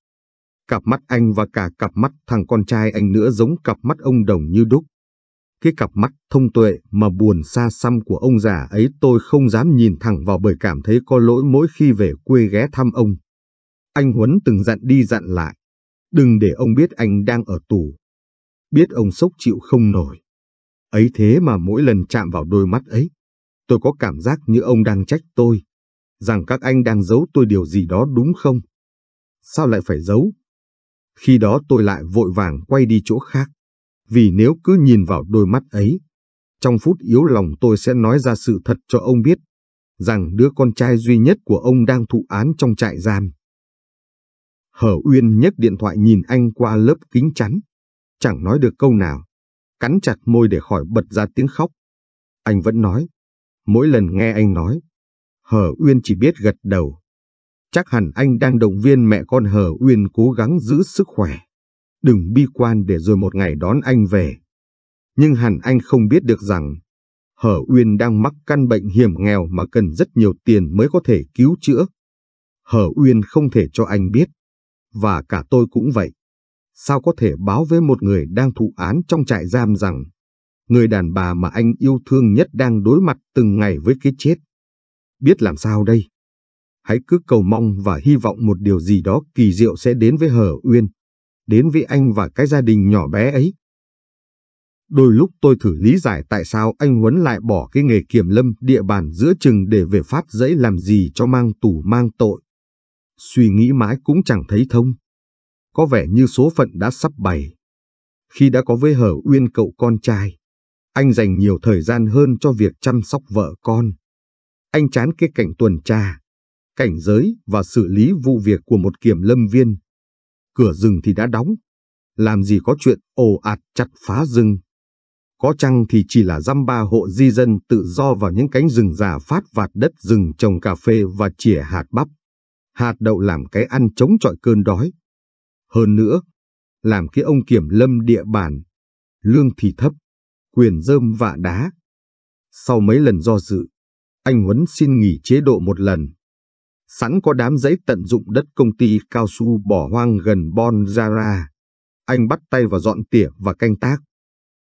Cặp mắt anh và cả cặp mắt thằng con trai anh nữa giống cặp mắt ông đồng như đúc. Cái cặp mắt thông tuệ mà buồn xa xăm của ông già ấy tôi không dám nhìn thẳng vào bởi cảm thấy có lỗi mỗi khi về quê ghé thăm ông. Anh Huấn từng dặn đi dặn lại, đừng để ông biết anh đang ở tù. Biết ông sốc chịu không nổi. Ấy thế mà mỗi lần chạm vào đôi mắt ấy, tôi có cảm giác như ông đang trách tôi, rằng các anh đang giấu tôi điều gì đó đúng không? Sao lại phải giấu? Khi đó tôi lại vội vàng quay đi chỗ khác, vì nếu cứ nhìn vào đôi mắt ấy, trong phút yếu lòng tôi sẽ nói ra sự thật cho ông biết, rằng đứa con trai duy nhất của ông đang thụ án trong trại giam. Hở Uyên nhấc điện thoại nhìn anh qua lớp kính chắn, chẳng nói được câu nào, cắn chặt môi để khỏi bật ra tiếng khóc. Anh vẫn nói, mỗi lần nghe anh nói, Hở Uyên chỉ biết gật đầu. Chắc hẳn anh đang động viên mẹ con Hờ Uyên cố gắng giữ sức khỏe. Đừng bi quan để rồi một ngày đón anh về. Nhưng hẳn anh không biết được rằng Hở Uyên đang mắc căn bệnh hiểm nghèo mà cần rất nhiều tiền mới có thể cứu chữa. Hở Uyên không thể cho anh biết. Và cả tôi cũng vậy. Sao có thể báo với một người đang thụ án trong trại giam rằng người đàn bà mà anh yêu thương nhất đang đối mặt từng ngày với cái chết? Biết làm sao đây? hãy cứ cầu mong và hy vọng một điều gì đó kỳ diệu sẽ đến với Hờ Uyên, đến với anh và cái gia đình nhỏ bé ấy. Đôi lúc tôi thử lý giải tại sao anh Huấn lại bỏ cái nghề kiểm lâm địa bàn giữa chừng để về phát dẫy làm gì cho mang tù mang tội. Suy nghĩ mãi cũng chẳng thấy thông. Có vẻ như số phận đã sắp bày. Khi đã có với hở Uyên cậu con trai, anh dành nhiều thời gian hơn cho việc chăm sóc vợ con. Anh chán cái cảnh tuần tra, cảnh giới và xử lý vụ việc của một kiểm lâm viên. Cửa rừng thì đã đóng, làm gì có chuyện ồ ạt chặt phá rừng. Có chăng thì chỉ là dăm ba hộ di dân tự do vào những cánh rừng già phát vạt đất rừng trồng cà phê và chỉa hạt bắp, hạt đậu làm cái ăn chống chọi cơn đói. Hơn nữa, làm cái ông kiểm lâm địa bàn, lương thì thấp, quyền rơm vạ đá. Sau mấy lần do dự, anh Huấn xin nghỉ chế độ một lần Sẵn có đám giấy tận dụng đất công ty cao su bỏ hoang gần Bon Zara. Anh bắt tay vào dọn tỉa và canh tác.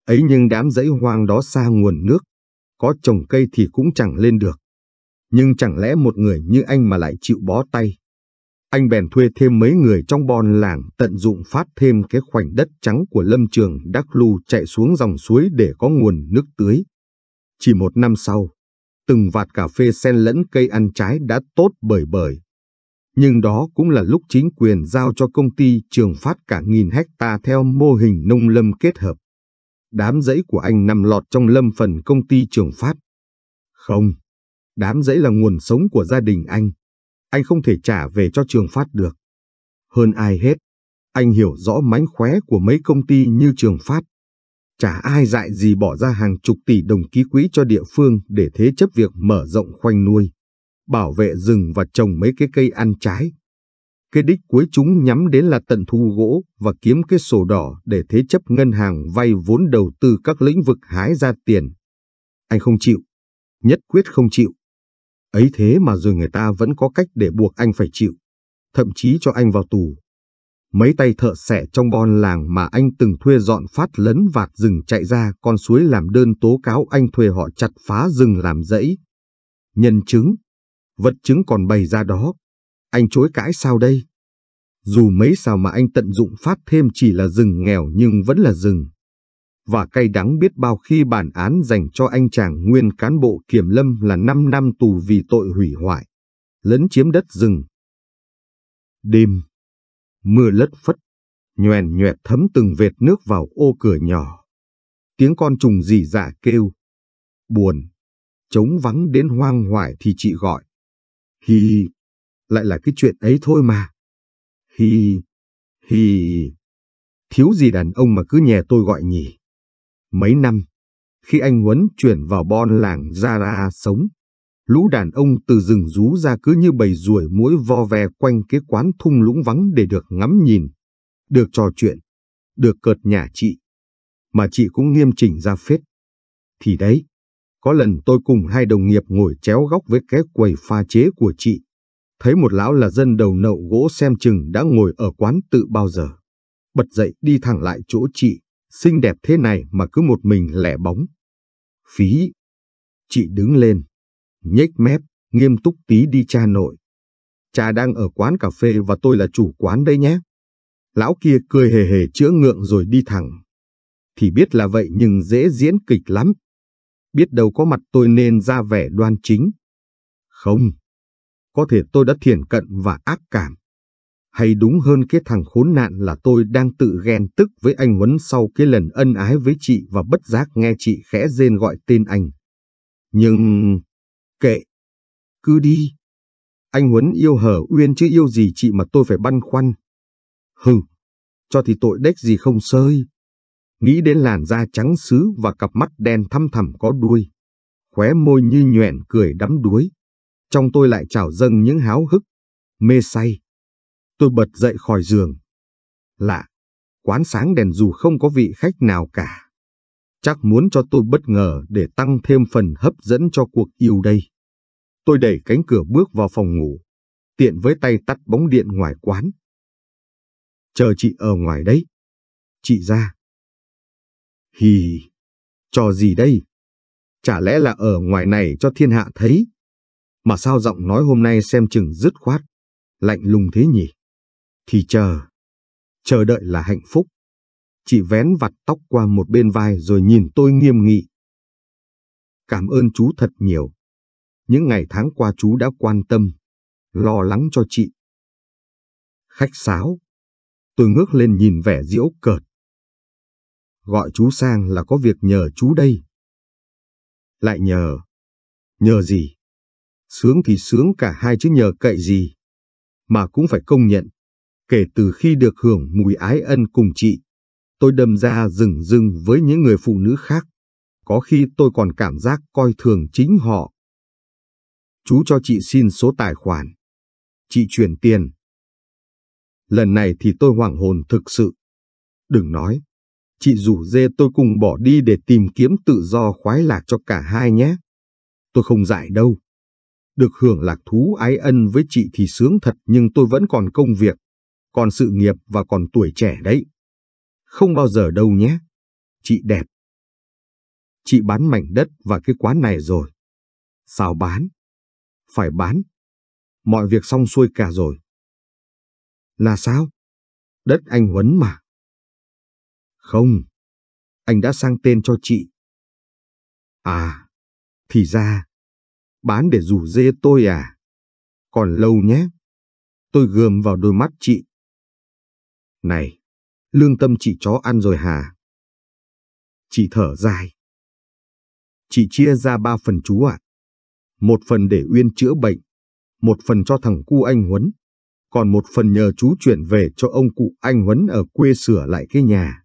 Ấy nhưng đám giấy hoang đó xa nguồn nước, có trồng cây thì cũng chẳng lên được. Nhưng chẳng lẽ một người như anh mà lại chịu bó tay? Anh bèn thuê thêm mấy người trong bon làng tận dụng phát thêm cái khoảnh đất trắng của lâm trường Đắc Lu chạy xuống dòng suối để có nguồn nước tưới. Chỉ một năm sau, từng vạt cà phê xen lẫn cây ăn trái đã tốt bởi bởi. Nhưng đó cũng là lúc chính quyền giao cho công ty trường phát cả nghìn hecta theo mô hình nông lâm kết hợp. Đám rẫy của anh nằm lọt trong lâm phần công ty trường phát. Không, đám rẫy là nguồn sống của gia đình anh. Anh không thể trả về cho trường phát được. Hơn ai hết, anh hiểu rõ mánh khóe của mấy công ty như trường phát chả ai dại gì bỏ ra hàng chục tỷ đồng ký quỹ cho địa phương để thế chấp việc mở rộng khoanh nuôi, bảo vệ rừng và trồng mấy cái cây ăn trái. Cái đích cuối chúng nhắm đến là tận thu gỗ và kiếm cái sổ đỏ để thế chấp ngân hàng vay vốn đầu tư các lĩnh vực hái ra tiền. Anh không chịu, nhất quyết không chịu. Ấy thế mà rồi người ta vẫn có cách để buộc anh phải chịu, thậm chí cho anh vào tù. Mấy tay thợ xẻ trong bon làng mà anh từng thuê dọn phát lấn vạt rừng chạy ra con suối làm đơn tố cáo anh thuê họ chặt phá rừng làm rẫy. Nhân chứng, vật chứng còn bày ra đó. Anh chối cãi sao đây? Dù mấy sao mà anh tận dụng phát thêm chỉ là rừng nghèo nhưng vẫn là rừng. Và cay đắng biết bao khi bản án dành cho anh chàng nguyên cán bộ kiểm lâm là 5 năm tù vì tội hủy hoại, lấn chiếm đất rừng. Đêm mưa lất phất, nhoèn nhoẹt thấm từng vệt nước vào ô cửa nhỏ. Tiếng con trùng dì dạ kêu. Buồn, trống vắng đến hoang hoải thì chị gọi. Hi hi, lại là cái chuyện ấy thôi mà. Hi hi, hi Thiếu gì đàn ông mà cứ nhè tôi gọi nhỉ. Mấy năm, khi anh Huấn chuyển vào bon làng Zara sống, lũ đàn ông từ rừng rú ra cứ như bầy ruồi muỗi vo ve quanh cái quán thung lũng vắng để được ngắm nhìn, được trò chuyện, được cợt nhà chị. Mà chị cũng nghiêm chỉnh ra phết. Thì đấy, có lần tôi cùng hai đồng nghiệp ngồi chéo góc với cái quầy pha chế của chị. Thấy một lão là dân đầu nậu gỗ xem chừng đã ngồi ở quán tự bao giờ. Bật dậy đi thẳng lại chỗ chị, xinh đẹp thế này mà cứ một mình lẻ bóng. Phí. Chị đứng lên, nhếch mép, nghiêm túc tí đi cha nội. Cha đang ở quán cà phê và tôi là chủ quán đây nhé. Lão kia cười hề hề chữa ngượng rồi đi thẳng. Thì biết là vậy nhưng dễ diễn kịch lắm. Biết đâu có mặt tôi nên ra vẻ đoan chính. Không. Có thể tôi đã thiển cận và ác cảm. Hay đúng hơn cái thằng khốn nạn là tôi đang tự ghen tức với anh Huấn sau cái lần ân ái với chị và bất giác nghe chị khẽ rên gọi tên anh. Nhưng... Kệ, cứ đi. Anh Huấn yêu hở uyên chứ yêu gì chị mà tôi phải băn khoăn. Hừ, cho thì tội đếch gì không sơi. Nghĩ đến làn da trắng xứ và cặp mắt đen thăm thẳm có đuôi. Khóe môi như nhoẻn cười đắm đuối. Trong tôi lại trào dâng những háo hức, mê say. Tôi bật dậy khỏi giường. Lạ, quán sáng đèn dù không có vị khách nào cả chắc muốn cho tôi bất ngờ để tăng thêm phần hấp dẫn cho cuộc yêu đây. Tôi đẩy cánh cửa bước vào phòng ngủ, tiện với tay tắt bóng điện ngoài quán. Chờ chị ở ngoài đấy. Chị ra. Hì, trò gì đây? Chả lẽ là ở ngoài này cho thiên hạ thấy? Mà sao giọng nói hôm nay xem chừng dứt khoát, lạnh lùng thế nhỉ? Thì chờ, chờ đợi là hạnh phúc. Chị vén vặt tóc qua một bên vai rồi nhìn tôi nghiêm nghị. Cảm ơn chú thật nhiều. Những ngày tháng qua chú đã quan tâm, lo lắng cho chị. Khách sáo. Tôi ngước lên nhìn vẻ diễu cợt. Gọi chú sang là có việc nhờ chú đây. Lại nhờ. Nhờ gì? Sướng thì sướng cả hai chứ nhờ cậy gì. Mà cũng phải công nhận, kể từ khi được hưởng mùi ái ân cùng chị, tôi đâm ra rừng rừng với những người phụ nữ khác. Có khi tôi còn cảm giác coi thường chính họ. Chú cho chị xin số tài khoản. Chị chuyển tiền. Lần này thì tôi hoảng hồn thực sự. Đừng nói, chị rủ dê tôi cùng bỏ đi để tìm kiếm tự do khoái lạc cho cả hai nhé. Tôi không dạy đâu. Được hưởng lạc thú ái ân với chị thì sướng thật nhưng tôi vẫn còn công việc, còn sự nghiệp và còn tuổi trẻ đấy. Không bao giờ đâu nhé. Chị đẹp. Chị bán mảnh đất và cái quán này rồi. Sao bán? Phải bán. Mọi việc xong xuôi cả rồi. Là sao? Đất anh Huấn mà. Không. Anh đã sang tên cho chị. À, thì ra. Bán để rủ dê tôi à? Còn lâu nhé. Tôi gườm vào đôi mắt chị. Này, lương tâm chị chó ăn rồi hả? Chị thở dài. Chị chia ra ba phần chú ạ. Một phần để Uyên chữa bệnh, một phần cho thằng cu anh Huấn, còn một phần nhờ chú chuyển về cho ông cụ anh Huấn ở quê sửa lại cái nhà.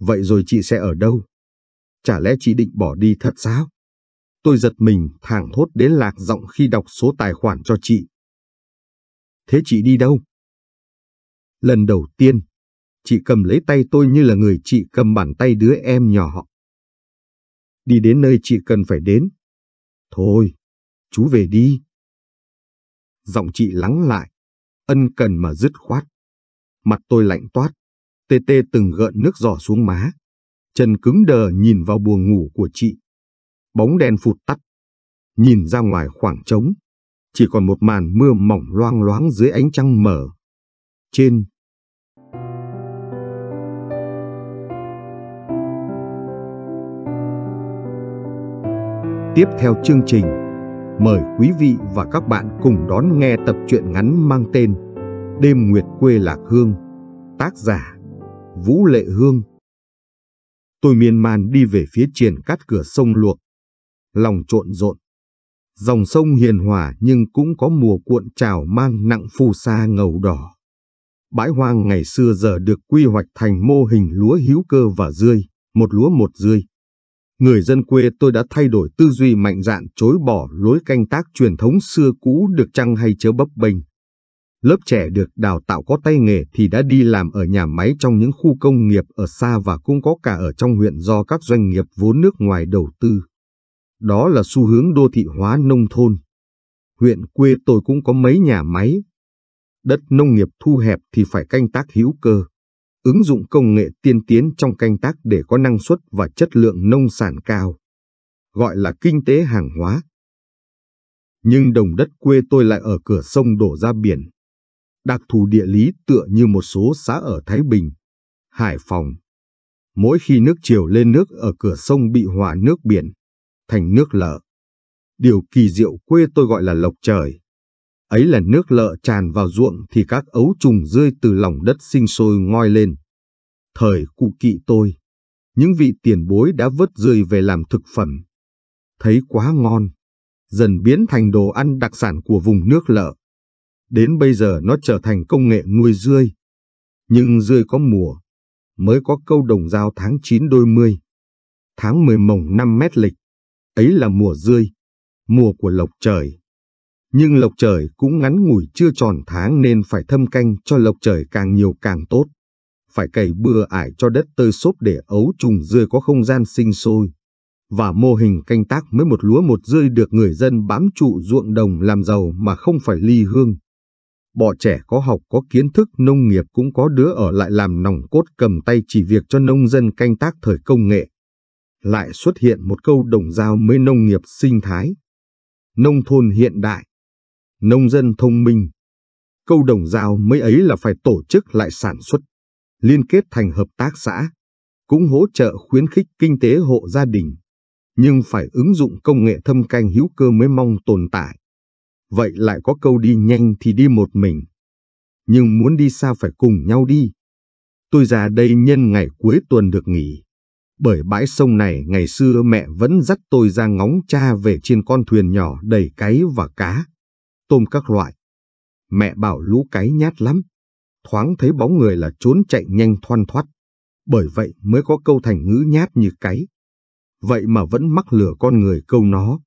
Vậy rồi chị sẽ ở đâu? Chả lẽ chị định bỏ đi thật sao? Tôi giật mình thảng thốt đến lạc giọng khi đọc số tài khoản cho chị. Thế chị đi đâu? Lần đầu tiên, chị cầm lấy tay tôi như là người chị cầm bàn tay đứa em nhỏ. Đi đến nơi chị cần phải đến. Thôi, chú về đi. Giọng chị lắng lại, ân cần mà dứt khoát. Mặt tôi lạnh toát, tê tê từng gợn nước giỏ xuống má. Chân cứng đờ nhìn vào buồng ngủ của chị. Bóng đèn phụt tắt. Nhìn ra ngoài khoảng trống, chỉ còn một màn mưa mỏng loang loáng dưới ánh trăng mở. Trên Tiếp theo chương trình, mời quý vị và các bạn cùng đón nghe tập truyện ngắn mang tên Đêm Nguyệt quê Lạc Hương, tác giả Vũ Lệ Hương. Tôi miên man đi về phía triển cát cửa sông luộc, lòng trộn rộn. Dòng sông hiền hòa nhưng cũng có mùa cuộn trào mang nặng phù sa ngầu đỏ. Bãi hoang ngày xưa giờ được quy hoạch thành mô hình lúa hữu cơ và rươi, một lúa một rươi người dân quê tôi đã thay đổi tư duy mạnh dạn chối bỏ lối canh tác truyền thống xưa cũ được chăng hay chớ bấp bênh. Lớp trẻ được đào tạo có tay nghề thì đã đi làm ở nhà máy trong những khu công nghiệp ở xa và cũng có cả ở trong huyện do các doanh nghiệp vốn nước ngoài đầu tư. Đó là xu hướng đô thị hóa nông thôn. Huyện quê tôi cũng có mấy nhà máy. Đất nông nghiệp thu hẹp thì phải canh tác hữu cơ ứng dụng công nghệ tiên tiến trong canh tác để có năng suất và chất lượng nông sản cao, gọi là kinh tế hàng hóa. Nhưng đồng đất quê tôi lại ở cửa sông đổ ra biển. Đặc thù địa lý tựa như một số xã ở Thái Bình, Hải Phòng. Mỗi khi nước chiều lên nước ở cửa sông bị hòa nước biển, thành nước lợ. Điều kỳ diệu quê tôi gọi là lộc trời ấy là nước lợ tràn vào ruộng thì các ấu trùng rơi từ lòng đất sinh sôi ngoi lên. Thời cụ kỵ tôi, những vị tiền bối đã vớt rơi về làm thực phẩm. Thấy quá ngon, dần biến thành đồ ăn đặc sản của vùng nước lợ. Đến bây giờ nó trở thành công nghệ nuôi rươi. Nhưng rươi có mùa, mới có câu đồng giao tháng 9 đôi mươi. Tháng 10 mồng năm mét lịch, ấy là mùa rươi, mùa của lộc trời. Nhưng lộc trời cũng ngắn ngủi chưa tròn tháng nên phải thâm canh cho lộc trời càng nhiều càng tốt. Phải cày bừa ải cho đất tơi xốp để ấu trùng rươi có không gian sinh sôi. Và mô hình canh tác mới một lúa một rươi được người dân bám trụ ruộng đồng làm giàu mà không phải ly hương. Bọn trẻ có học có kiến thức nông nghiệp cũng có đứa ở lại làm nòng cốt cầm tay chỉ việc cho nông dân canh tác thời công nghệ. Lại xuất hiện một câu đồng giao mới nông nghiệp sinh thái. Nông thôn hiện đại nông dân thông minh. Câu đồng giao mới ấy là phải tổ chức lại sản xuất, liên kết thành hợp tác xã, cũng hỗ trợ khuyến khích kinh tế hộ gia đình, nhưng phải ứng dụng công nghệ thâm canh hữu cơ mới mong tồn tại. Vậy lại có câu đi nhanh thì đi một mình, nhưng muốn đi xa phải cùng nhau đi. Tôi ra đây nhân ngày cuối tuần được nghỉ, bởi bãi sông này ngày xưa mẹ vẫn dắt tôi ra ngóng cha về trên con thuyền nhỏ đầy cáy và cá tôm các loại. Mẹ bảo lũ cái nhát lắm, thoáng thấy bóng người là trốn chạy nhanh thoăn thoắt, bởi vậy mới có câu thành ngữ nhát như cái. Vậy mà vẫn mắc lửa con người câu nó.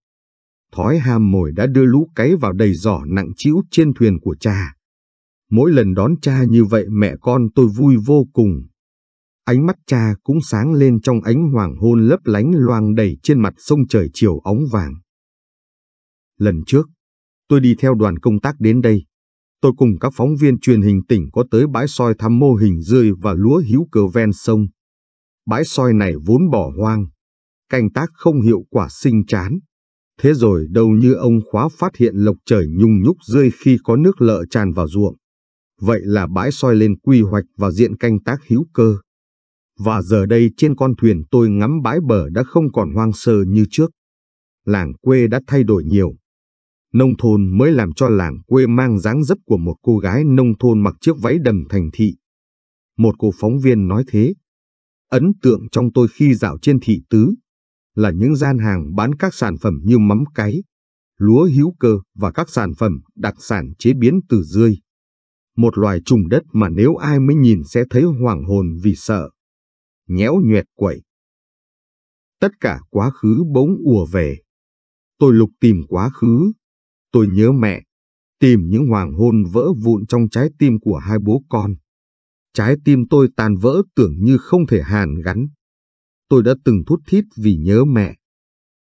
Thói ham mồi đã đưa lũ cái vào đầy giỏ nặng trĩu trên thuyền của cha. Mỗi lần đón cha như vậy mẹ con tôi vui vô cùng. Ánh mắt cha cũng sáng lên trong ánh hoàng hôn lấp lánh loang đầy trên mặt sông trời chiều óng vàng. Lần trước, tôi đi theo đoàn công tác đến đây. Tôi cùng các phóng viên truyền hình tỉnh có tới bãi soi thăm mô hình rươi và lúa hữu cơ ven sông. Bãi soi này vốn bỏ hoang, canh tác không hiệu quả sinh chán. Thế rồi đâu như ông khóa phát hiện lộc trời nhung nhúc rơi khi có nước lợ tràn vào ruộng. Vậy là bãi soi lên quy hoạch và diện canh tác hữu cơ. Và giờ đây trên con thuyền tôi ngắm bãi bờ đã không còn hoang sơ như trước. Làng quê đã thay đổi nhiều nông thôn mới làm cho làng quê mang dáng dấp của một cô gái nông thôn mặc chiếc váy đầm thành thị. Một cô phóng viên nói thế. Ấn tượng trong tôi khi dạo trên thị tứ là những gian hàng bán các sản phẩm như mắm cái, lúa hữu cơ và các sản phẩm đặc sản chế biến từ rươi. Một loài trùng đất mà nếu ai mới nhìn sẽ thấy hoàng hồn vì sợ. Nhéo nhuẹt quậy. Tất cả quá khứ bỗng ùa về. Tôi lục tìm quá khứ Tôi nhớ mẹ, tìm những hoàng hôn vỡ vụn trong trái tim của hai bố con. Trái tim tôi tan vỡ tưởng như không thể hàn gắn. Tôi đã từng thút thít vì nhớ mẹ.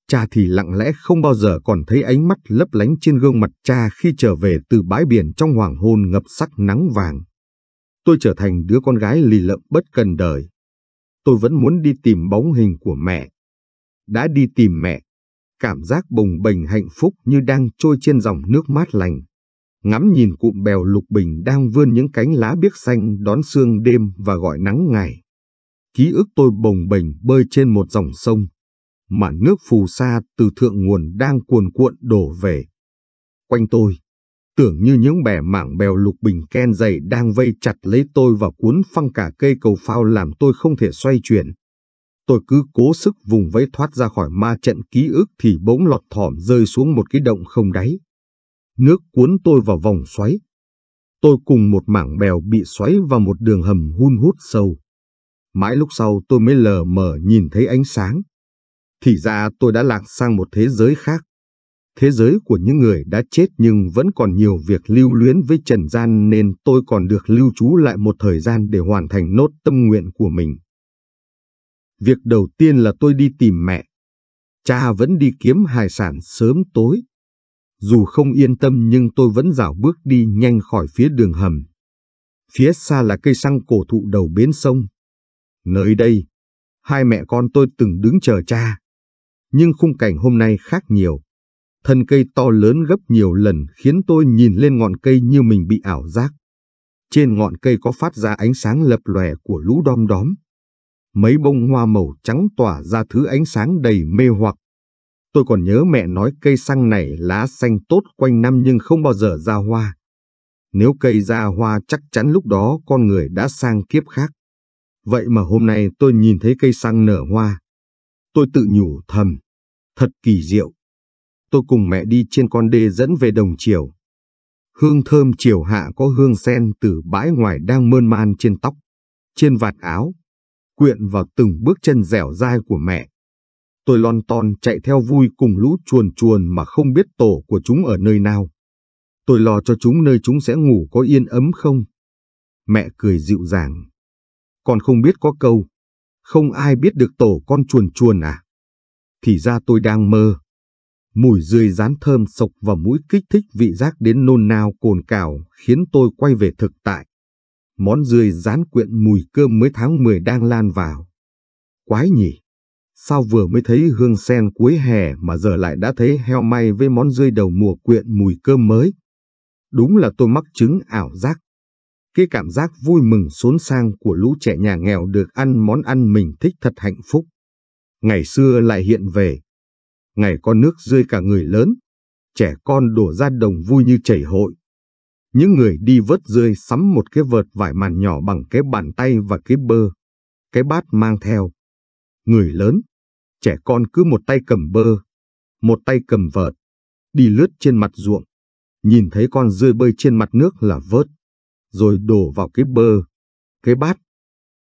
Cha thì lặng lẽ không bao giờ còn thấy ánh mắt lấp lánh trên gương mặt cha khi trở về từ bãi biển trong hoàng hôn ngập sắc nắng vàng. Tôi trở thành đứa con gái lì lợm bất cần đời. Tôi vẫn muốn đi tìm bóng hình của mẹ. Đã đi tìm mẹ, cảm giác bồng bềnh hạnh phúc như đang trôi trên dòng nước mát lành. Ngắm nhìn cụm bèo lục bình đang vươn những cánh lá biếc xanh đón sương đêm và gọi nắng ngày. Ký ức tôi bồng bềnh bơi trên một dòng sông, mà nước phù sa từ thượng nguồn đang cuồn cuộn đổ về. Quanh tôi, tưởng như những bè mảng bèo lục bình ken dày đang vây chặt lấy tôi và cuốn phăng cả cây cầu phao làm tôi không thể xoay chuyển. Tôi cứ cố sức vùng vẫy thoát ra khỏi ma trận ký ức thì bỗng lọt thỏm rơi xuống một cái động không đáy. Nước cuốn tôi vào vòng xoáy. Tôi cùng một mảng bèo bị xoáy vào một đường hầm hun hút sâu. Mãi lúc sau tôi mới lờ mờ nhìn thấy ánh sáng. Thì ra tôi đã lạc sang một thế giới khác. Thế giới của những người đã chết nhưng vẫn còn nhiều việc lưu luyến với trần gian nên tôi còn được lưu trú lại một thời gian để hoàn thành nốt tâm nguyện của mình. Việc đầu tiên là tôi đi tìm mẹ. Cha vẫn đi kiếm hải sản sớm tối. Dù không yên tâm nhưng tôi vẫn dảo bước đi nhanh khỏi phía đường hầm. Phía xa là cây xăng cổ thụ đầu bến sông. Nơi đây, hai mẹ con tôi từng đứng chờ cha. Nhưng khung cảnh hôm nay khác nhiều. Thân cây to lớn gấp nhiều lần khiến tôi nhìn lên ngọn cây như mình bị ảo giác. Trên ngọn cây có phát ra ánh sáng lập lòe của lũ đom đóm mấy bông hoa màu trắng tỏa ra thứ ánh sáng đầy mê hoặc. Tôi còn nhớ mẹ nói cây xăng này lá xanh tốt quanh năm nhưng không bao giờ ra hoa. Nếu cây ra hoa chắc chắn lúc đó con người đã sang kiếp khác. Vậy mà hôm nay tôi nhìn thấy cây xăng nở hoa. Tôi tự nhủ thầm, thật kỳ diệu. Tôi cùng mẹ đi trên con đê dẫn về đồng chiều. Hương thơm chiều hạ có hương sen từ bãi ngoài đang mơn man trên tóc, trên vạt áo, quyện vào từng bước chân dẻo dai của mẹ. Tôi lon ton chạy theo vui cùng lũ chuồn chuồn mà không biết tổ của chúng ở nơi nào. Tôi lo cho chúng nơi chúng sẽ ngủ có yên ấm không. Mẹ cười dịu dàng. Con không biết có câu, không ai biết được tổ con chuồn chuồn à. Thì ra tôi đang mơ. Mùi rươi rán thơm sộc vào mũi kích thích vị giác đến nôn nao cồn cào khiến tôi quay về thực tại món rươi rán quyện mùi cơm mới tháng 10 đang lan vào. Quái nhỉ! Sao vừa mới thấy hương sen cuối hè mà giờ lại đã thấy heo may với món rươi đầu mùa quyện mùi cơm mới? Đúng là tôi mắc chứng ảo giác. Cái cảm giác vui mừng xốn sang của lũ trẻ nhà nghèo được ăn món ăn mình thích thật hạnh phúc. Ngày xưa lại hiện về. Ngày con nước rơi cả người lớn. Trẻ con đổ ra đồng vui như chảy hội. Những người đi vớt rơi sắm một cái vợt vải màn nhỏ bằng cái bàn tay và cái bơ, cái bát mang theo. Người lớn, trẻ con cứ một tay cầm bơ, một tay cầm vợt, đi lướt trên mặt ruộng, nhìn thấy con rơi bơi trên mặt nước là vớt, rồi đổ vào cái bơ, cái bát.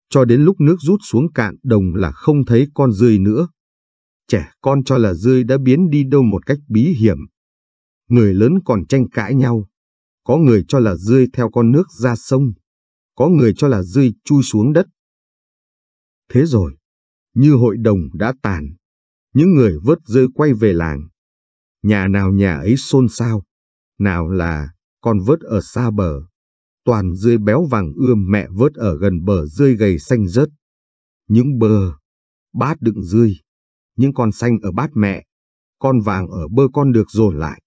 Cho đến lúc nước rút xuống cạn đồng là không thấy con rơi nữa. Trẻ con cho là rơi đã biến đi đâu một cách bí hiểm. Người lớn còn tranh cãi nhau có người cho là rươi theo con nước ra sông, có người cho là rươi chui xuống đất. Thế rồi, như hội đồng đã tàn, những người vớt rơi quay về làng. Nhà nào nhà ấy xôn xao, nào là con vớt ở xa bờ, toàn rươi béo vàng ươm mẹ vớt ở gần bờ rươi gầy xanh rớt. Những bờ, bát đựng rươi, những con xanh ở bát mẹ, con vàng ở bơ con được dồn lại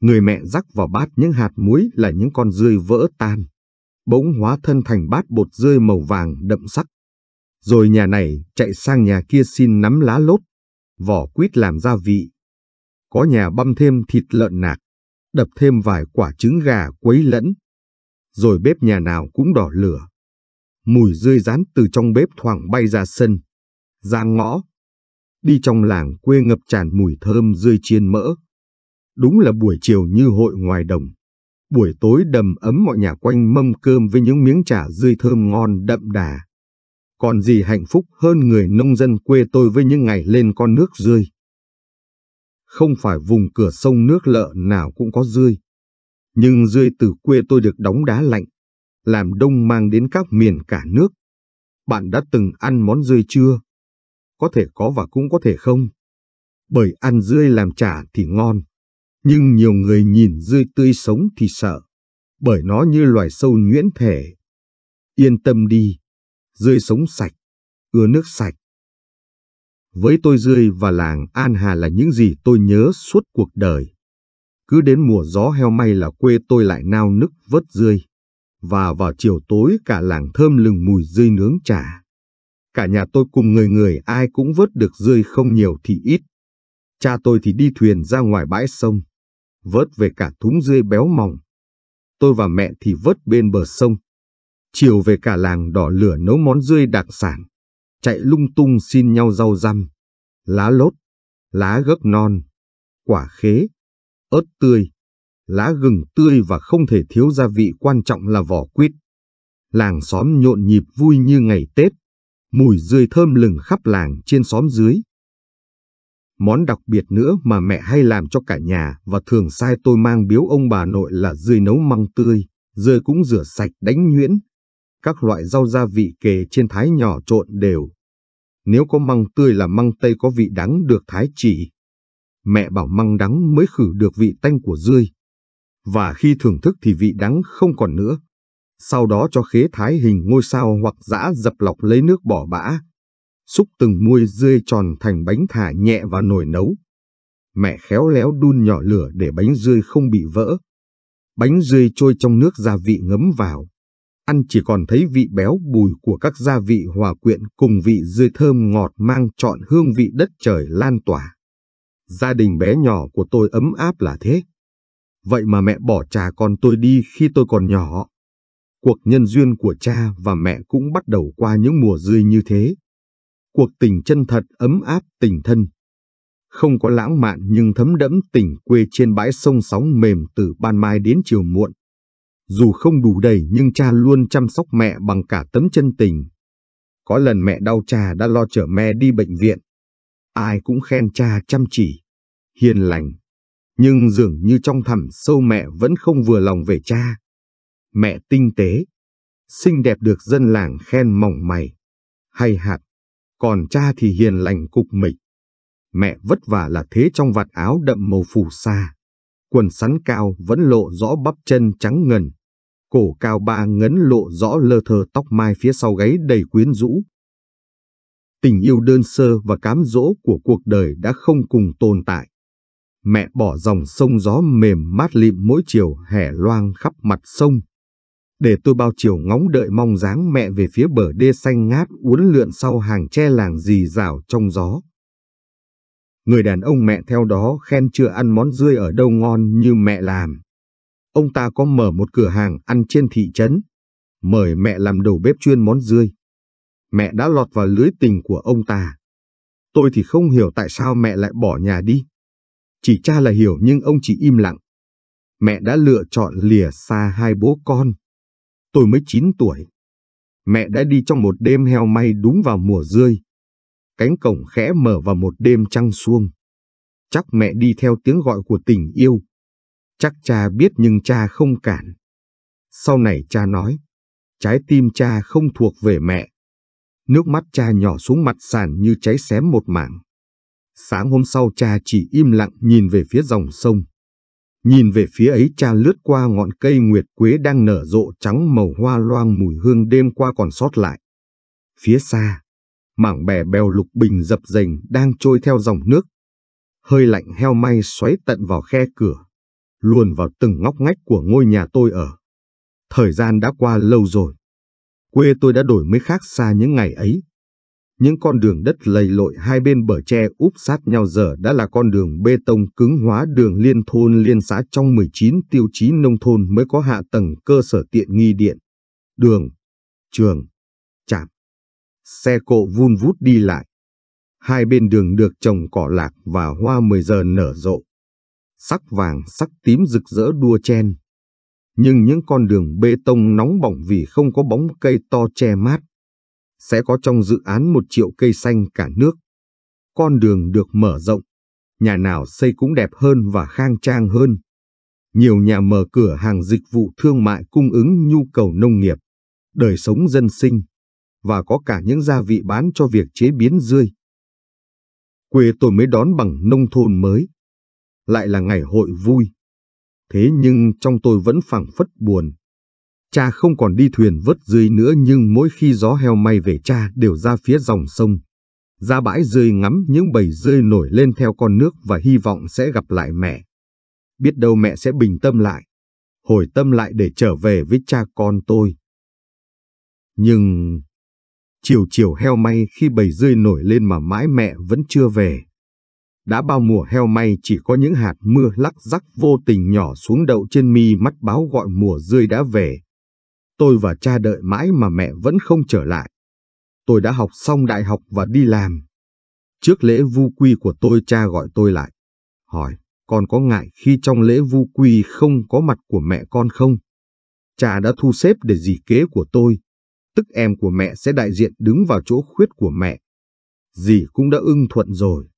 người mẹ rắc vào bát những hạt muối là những con rươi vỡ tan, bỗng hóa thân thành bát bột rươi màu vàng đậm sắc. Rồi nhà này chạy sang nhà kia xin nắm lá lốt, vỏ quýt làm gia vị. Có nhà băm thêm thịt lợn nạc, đập thêm vài quả trứng gà quấy lẫn. Rồi bếp nhà nào cũng đỏ lửa. Mùi rươi rán từ trong bếp thoảng bay ra sân, ra ngõ. Đi trong làng quê ngập tràn mùi thơm rươi chiên mỡ. Đúng là buổi chiều như hội ngoài đồng. Buổi tối đầm ấm mọi nhà quanh mâm cơm với những miếng chả rươi thơm ngon đậm đà. Còn gì hạnh phúc hơn người nông dân quê tôi với những ngày lên con nước rươi. Không phải vùng cửa sông nước lợ nào cũng có rươi. Nhưng rươi từ quê tôi được đóng đá lạnh, làm đông mang đến các miền cả nước. Bạn đã từng ăn món rươi chưa? Có thể có và cũng có thể không. Bởi ăn rươi làm chả thì ngon, nhưng nhiều người nhìn dươi tươi sống thì sợ, bởi nó như loài sâu nhuyễn thể. Yên tâm đi, dươi sống sạch, ưa nước sạch. Với tôi dươi và làng An Hà là những gì tôi nhớ suốt cuộc đời. Cứ đến mùa gió heo may là quê tôi lại nao nức vớt dươi. Và vào chiều tối cả làng thơm lừng mùi dươi nướng trà. Cả nhà tôi cùng người người ai cũng vớt được dươi không nhiều thì ít. Cha tôi thì đi thuyền ra ngoài bãi sông, vớt về cả thúng rươi béo mỏng. Tôi và mẹ thì vớt bên bờ sông. Chiều về cả làng đỏ lửa nấu món rươi đặc sản. Chạy lung tung xin nhau rau răm, lá lốt, lá gấc non, quả khế, ớt tươi, lá gừng tươi và không thể thiếu gia vị quan trọng là vỏ quýt. Làng xóm nhộn nhịp vui như ngày Tết, mùi rươi thơm lừng khắp làng trên xóm dưới. Món đặc biệt nữa mà mẹ hay làm cho cả nhà và thường sai tôi mang biếu ông bà nội là dươi nấu măng tươi, dươi cũng rửa sạch đánh nhuyễn. Các loại rau gia vị kề trên thái nhỏ trộn đều. Nếu có măng tươi là măng tây có vị đắng được thái chỉ. Mẹ bảo măng đắng mới khử được vị tanh của dươi. Và khi thưởng thức thì vị đắng không còn nữa. Sau đó cho khế thái hình ngôi sao hoặc giã dập lọc lấy nước bỏ bã, xúc từng muôi rươi tròn thành bánh thả nhẹ vào nồi nấu. Mẹ khéo léo đun nhỏ lửa để bánh rươi không bị vỡ. Bánh rươi trôi trong nước gia vị ngấm vào. Ăn chỉ còn thấy vị béo bùi của các gia vị hòa quyện cùng vị rươi thơm ngọt mang trọn hương vị đất trời lan tỏa. Gia đình bé nhỏ của tôi ấm áp là thế. Vậy mà mẹ bỏ cha con tôi đi khi tôi còn nhỏ. Cuộc nhân duyên của cha và mẹ cũng bắt đầu qua những mùa rươi như thế cuộc tình chân thật ấm áp tình thân. Không có lãng mạn nhưng thấm đẫm tình quê trên bãi sông sóng mềm từ ban mai đến chiều muộn. Dù không đủ đầy nhưng cha luôn chăm sóc mẹ bằng cả tấm chân tình. Có lần mẹ đau cha đã lo chở mẹ đi bệnh viện. Ai cũng khen cha chăm chỉ, hiền lành. Nhưng dường như trong thẳm sâu mẹ vẫn không vừa lòng về cha. Mẹ tinh tế, xinh đẹp được dân làng khen mỏng mày, hay hạt còn cha thì hiền lành cục mịch. Mẹ vất vả là thế trong vạt áo đậm màu phù sa, quần sắn cao vẫn lộ rõ bắp chân trắng ngần, cổ cao ba ngấn lộ rõ lơ thơ tóc mai phía sau gáy đầy quyến rũ. Tình yêu đơn sơ và cám dỗ của cuộc đời đã không cùng tồn tại. Mẹ bỏ dòng sông gió mềm mát lịm mỗi chiều hẻ loang khắp mặt sông, để tôi bao chiều ngóng đợi mong dáng mẹ về phía bờ đê xanh ngát uốn lượn sau hàng tre làng dì rào trong gió. Người đàn ông mẹ theo đó khen chưa ăn món rươi ở đâu ngon như mẹ làm. Ông ta có mở một cửa hàng ăn trên thị trấn, mời mẹ làm đầu bếp chuyên món rươi. Mẹ đã lọt vào lưới tình của ông ta. Tôi thì không hiểu tại sao mẹ lại bỏ nhà đi. Chỉ cha là hiểu nhưng ông chỉ im lặng. Mẹ đã lựa chọn lìa xa hai bố con tôi mới 9 tuổi. Mẹ đã đi trong một đêm heo may đúng vào mùa rơi Cánh cổng khẽ mở vào một đêm trăng xuông. Chắc mẹ đi theo tiếng gọi của tình yêu. Chắc cha biết nhưng cha không cản. Sau này cha nói, trái tim cha không thuộc về mẹ. Nước mắt cha nhỏ xuống mặt sàn như cháy xém một mảng. Sáng hôm sau cha chỉ im lặng nhìn về phía dòng sông. Nhìn về phía ấy cha lướt qua ngọn cây nguyệt quế đang nở rộ trắng màu hoa loang mùi hương đêm qua còn sót lại. Phía xa, mảng bè bèo lục bình dập dềnh đang trôi theo dòng nước. Hơi lạnh heo may xoáy tận vào khe cửa, luồn vào từng ngóc ngách của ngôi nhà tôi ở. Thời gian đã qua lâu rồi. Quê tôi đã đổi mới khác xa những ngày ấy. Những con đường đất lầy lội hai bên bờ tre úp sát nhau giờ đã là con đường bê tông cứng hóa đường liên thôn liên xã trong 19 tiêu chí nông thôn mới có hạ tầng cơ sở tiện nghi điện, đường, trường, trạm. Xe cộ vun vút đi lại. Hai bên đường được trồng cỏ lạc và hoa 10 giờ nở rộ. Sắc vàng sắc tím rực rỡ đua chen. Nhưng những con đường bê tông nóng bỏng vì không có bóng cây to che mát sẽ có trong dự án một triệu cây xanh cả nước. Con đường được mở rộng, nhà nào xây cũng đẹp hơn và khang trang hơn. Nhiều nhà mở cửa hàng dịch vụ thương mại cung ứng nhu cầu nông nghiệp, đời sống dân sinh, và có cả những gia vị bán cho việc chế biến rươi. Quê tôi mới đón bằng nông thôn mới. Lại là ngày hội vui. Thế nhưng trong tôi vẫn phảng phất buồn Cha không còn đi thuyền vớt rươi nữa nhưng mỗi khi gió heo may về cha đều ra phía dòng sông. Ra bãi rươi ngắm những bầy rươi nổi lên theo con nước và hy vọng sẽ gặp lại mẹ. Biết đâu mẹ sẽ bình tâm lại, hồi tâm lại để trở về với cha con tôi. Nhưng... Chiều chiều heo may khi bầy rươi nổi lên mà mãi mẹ vẫn chưa về. Đã bao mùa heo may chỉ có những hạt mưa lắc rắc vô tình nhỏ xuống đậu trên mi mắt báo gọi mùa rươi đã về. Tôi và cha đợi mãi mà mẹ vẫn không trở lại. Tôi đã học xong đại học và đi làm. Trước lễ vu quy của tôi cha gọi tôi lại. Hỏi, con có ngại khi trong lễ vu quy không có mặt của mẹ con không? Cha đã thu xếp để dì kế của tôi, tức em của mẹ sẽ đại diện đứng vào chỗ khuyết của mẹ. Dì cũng đã ưng thuận rồi.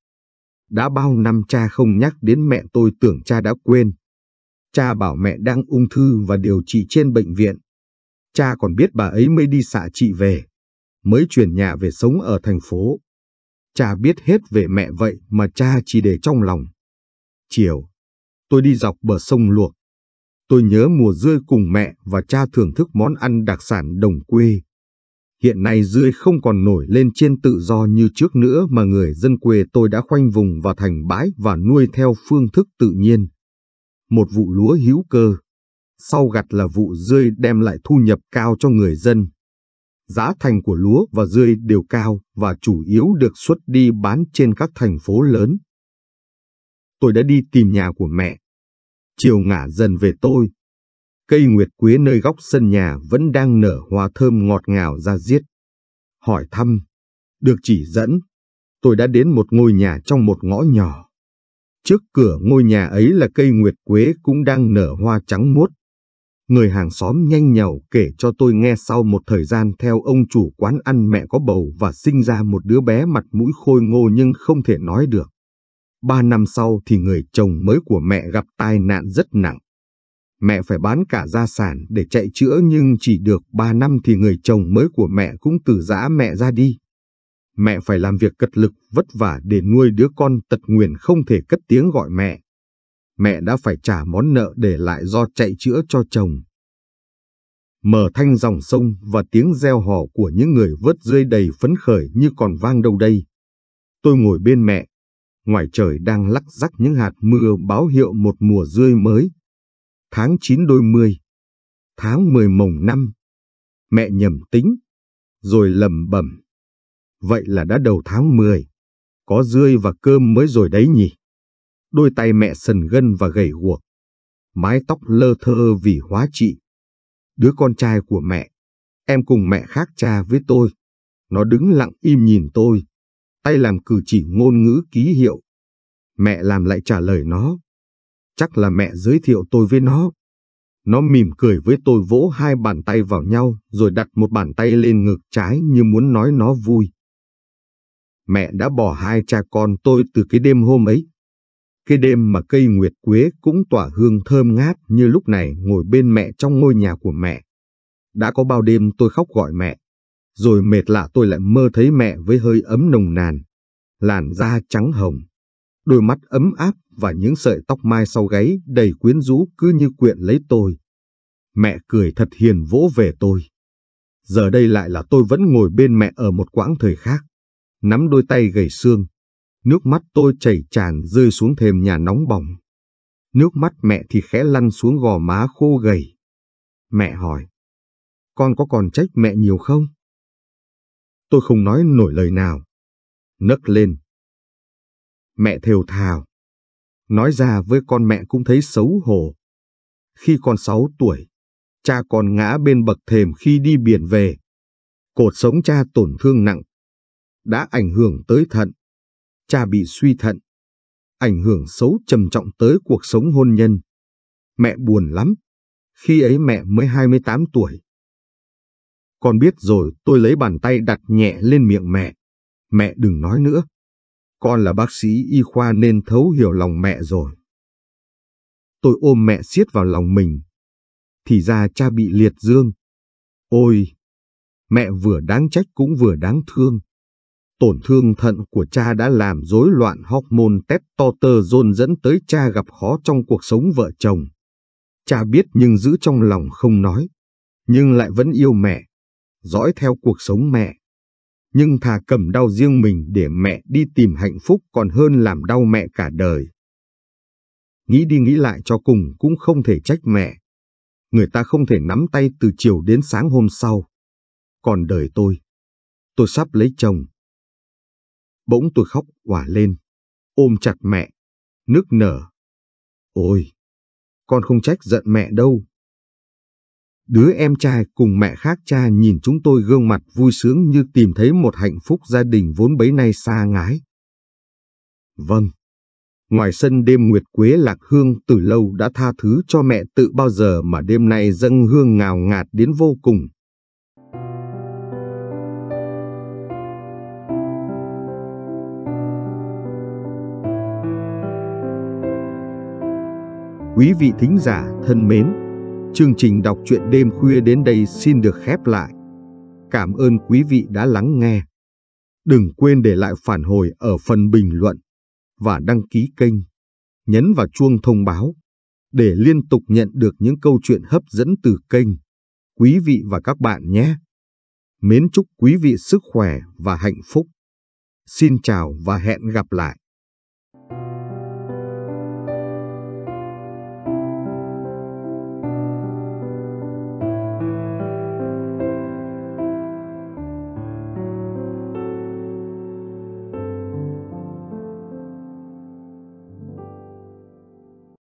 Đã bao năm cha không nhắc đến mẹ tôi tưởng cha đã quên. Cha bảo mẹ đang ung thư và điều trị trên bệnh viện. Cha còn biết bà ấy mới đi xạ trị về, mới chuyển nhà về sống ở thành phố. Cha biết hết về mẹ vậy mà cha chỉ để trong lòng. Chiều, tôi đi dọc bờ sông luộc. Tôi nhớ mùa rươi cùng mẹ và cha thưởng thức món ăn đặc sản đồng quê. Hiện nay rươi không còn nổi lên trên tự do như trước nữa mà người dân quê tôi đã khoanh vùng và thành bãi và nuôi theo phương thức tự nhiên. Một vụ lúa hữu cơ, sau gặt là vụ rươi đem lại thu nhập cao cho người dân. Giá thành của lúa và rươi đều cao và chủ yếu được xuất đi bán trên các thành phố lớn. Tôi đã đi tìm nhà của mẹ. Chiều ngả dần về tôi. Cây nguyệt quế nơi góc sân nhà vẫn đang nở hoa thơm ngọt ngào ra diết. Hỏi thăm, được chỉ dẫn, tôi đã đến một ngôi nhà trong một ngõ nhỏ. Trước cửa ngôi nhà ấy là cây nguyệt quế cũng đang nở hoa trắng muốt. Người hàng xóm nhanh nhào kể cho tôi nghe sau một thời gian theo ông chủ quán ăn mẹ có bầu và sinh ra một đứa bé mặt mũi khôi ngô nhưng không thể nói được. Ba năm sau thì người chồng mới của mẹ gặp tai nạn rất nặng. Mẹ phải bán cả gia sản để chạy chữa nhưng chỉ được ba năm thì người chồng mới của mẹ cũng từ giã mẹ ra đi. Mẹ phải làm việc cật lực vất vả để nuôi đứa con tật nguyền không thể cất tiếng gọi mẹ mẹ đã phải trả món nợ để lại do chạy chữa cho chồng. Mở thanh dòng sông và tiếng reo hò của những người vớt rươi đầy phấn khởi như còn vang đâu đây. Tôi ngồi bên mẹ, ngoài trời đang lắc rắc những hạt mưa báo hiệu một mùa rươi mới. Tháng 9 đôi mươi, tháng 10 mồng năm. Mẹ nhầm tính, rồi lầm bẩm. Vậy là đã đầu tháng 10, có rươi và cơm mới rồi đấy nhỉ? đôi tay mẹ sần gân và gầy guộc, mái tóc lơ thơ vì hóa trị. Đứa con trai của mẹ, em cùng mẹ khác cha với tôi. Nó đứng lặng im nhìn tôi, tay làm cử chỉ ngôn ngữ ký hiệu. Mẹ làm lại trả lời nó. Chắc là mẹ giới thiệu tôi với nó. Nó mỉm cười với tôi vỗ hai bàn tay vào nhau rồi đặt một bàn tay lên ngực trái như muốn nói nó vui. Mẹ đã bỏ hai cha con tôi từ cái đêm hôm ấy. Cái đêm mà cây nguyệt quế cũng tỏa hương thơm ngát như lúc này ngồi bên mẹ trong ngôi nhà của mẹ. Đã có bao đêm tôi khóc gọi mẹ, rồi mệt lạ tôi lại mơ thấy mẹ với hơi ấm nồng nàn, làn da trắng hồng, đôi mắt ấm áp và những sợi tóc mai sau gáy đầy quyến rũ cứ như quyện lấy tôi. Mẹ cười thật hiền vỗ về tôi. Giờ đây lại là tôi vẫn ngồi bên mẹ ở một quãng thời khác, nắm đôi tay gầy xương, Nước mắt tôi chảy tràn rơi xuống thềm nhà nóng bỏng. Nước mắt mẹ thì khẽ lăn xuống gò má khô gầy. Mẹ hỏi, con có còn trách mẹ nhiều không? Tôi không nói nổi lời nào. Nấc lên. Mẹ thều thào. Nói ra với con mẹ cũng thấy xấu hổ. Khi con 6 tuổi, cha con ngã bên bậc thềm khi đi biển về. Cột sống cha tổn thương nặng. Đã ảnh hưởng tới thận cha bị suy thận, ảnh hưởng xấu trầm trọng tới cuộc sống hôn nhân. Mẹ buồn lắm, khi ấy mẹ mới 28 tuổi. Con biết rồi tôi lấy bàn tay đặt nhẹ lên miệng mẹ. Mẹ đừng nói nữa. Con là bác sĩ y khoa nên thấu hiểu lòng mẹ rồi. Tôi ôm mẹ siết vào lòng mình. Thì ra cha bị liệt dương. Ôi! Mẹ vừa đáng trách cũng vừa đáng thương. Tổn thương thận của cha đã làm rối loạn hormone testosterone dẫn tới cha gặp khó trong cuộc sống vợ chồng. Cha biết nhưng giữ trong lòng không nói, nhưng lại vẫn yêu mẹ, dõi theo cuộc sống mẹ. Nhưng thà cầm đau riêng mình để mẹ đi tìm hạnh phúc còn hơn làm đau mẹ cả đời. Nghĩ đi nghĩ lại cho cùng cũng không thể trách mẹ. Người ta không thể nắm tay từ chiều đến sáng hôm sau. Còn đời tôi, tôi sắp lấy chồng, Bỗng tôi khóc quả lên, ôm chặt mẹ, nước nở. Ôi, con không trách giận mẹ đâu. Đứa em trai cùng mẹ khác cha nhìn chúng tôi gương mặt vui sướng như tìm thấy một hạnh phúc gia đình vốn bấy nay xa ngái. Vâng, ngoài sân đêm nguyệt quế lạc hương từ lâu đã tha thứ cho mẹ tự bao giờ mà đêm nay dâng hương ngào ngạt đến vô cùng. Quý vị thính giả thân mến, chương trình đọc truyện đêm khuya đến đây xin được khép lại. Cảm ơn quý vị đã lắng nghe. Đừng quên để lại phản hồi ở phần bình luận và đăng ký kênh. Nhấn vào chuông thông báo để liên tục nhận được những câu chuyện hấp dẫn từ kênh. Quý vị và các bạn nhé! Mến chúc quý vị sức khỏe và hạnh phúc. Xin chào và hẹn gặp lại!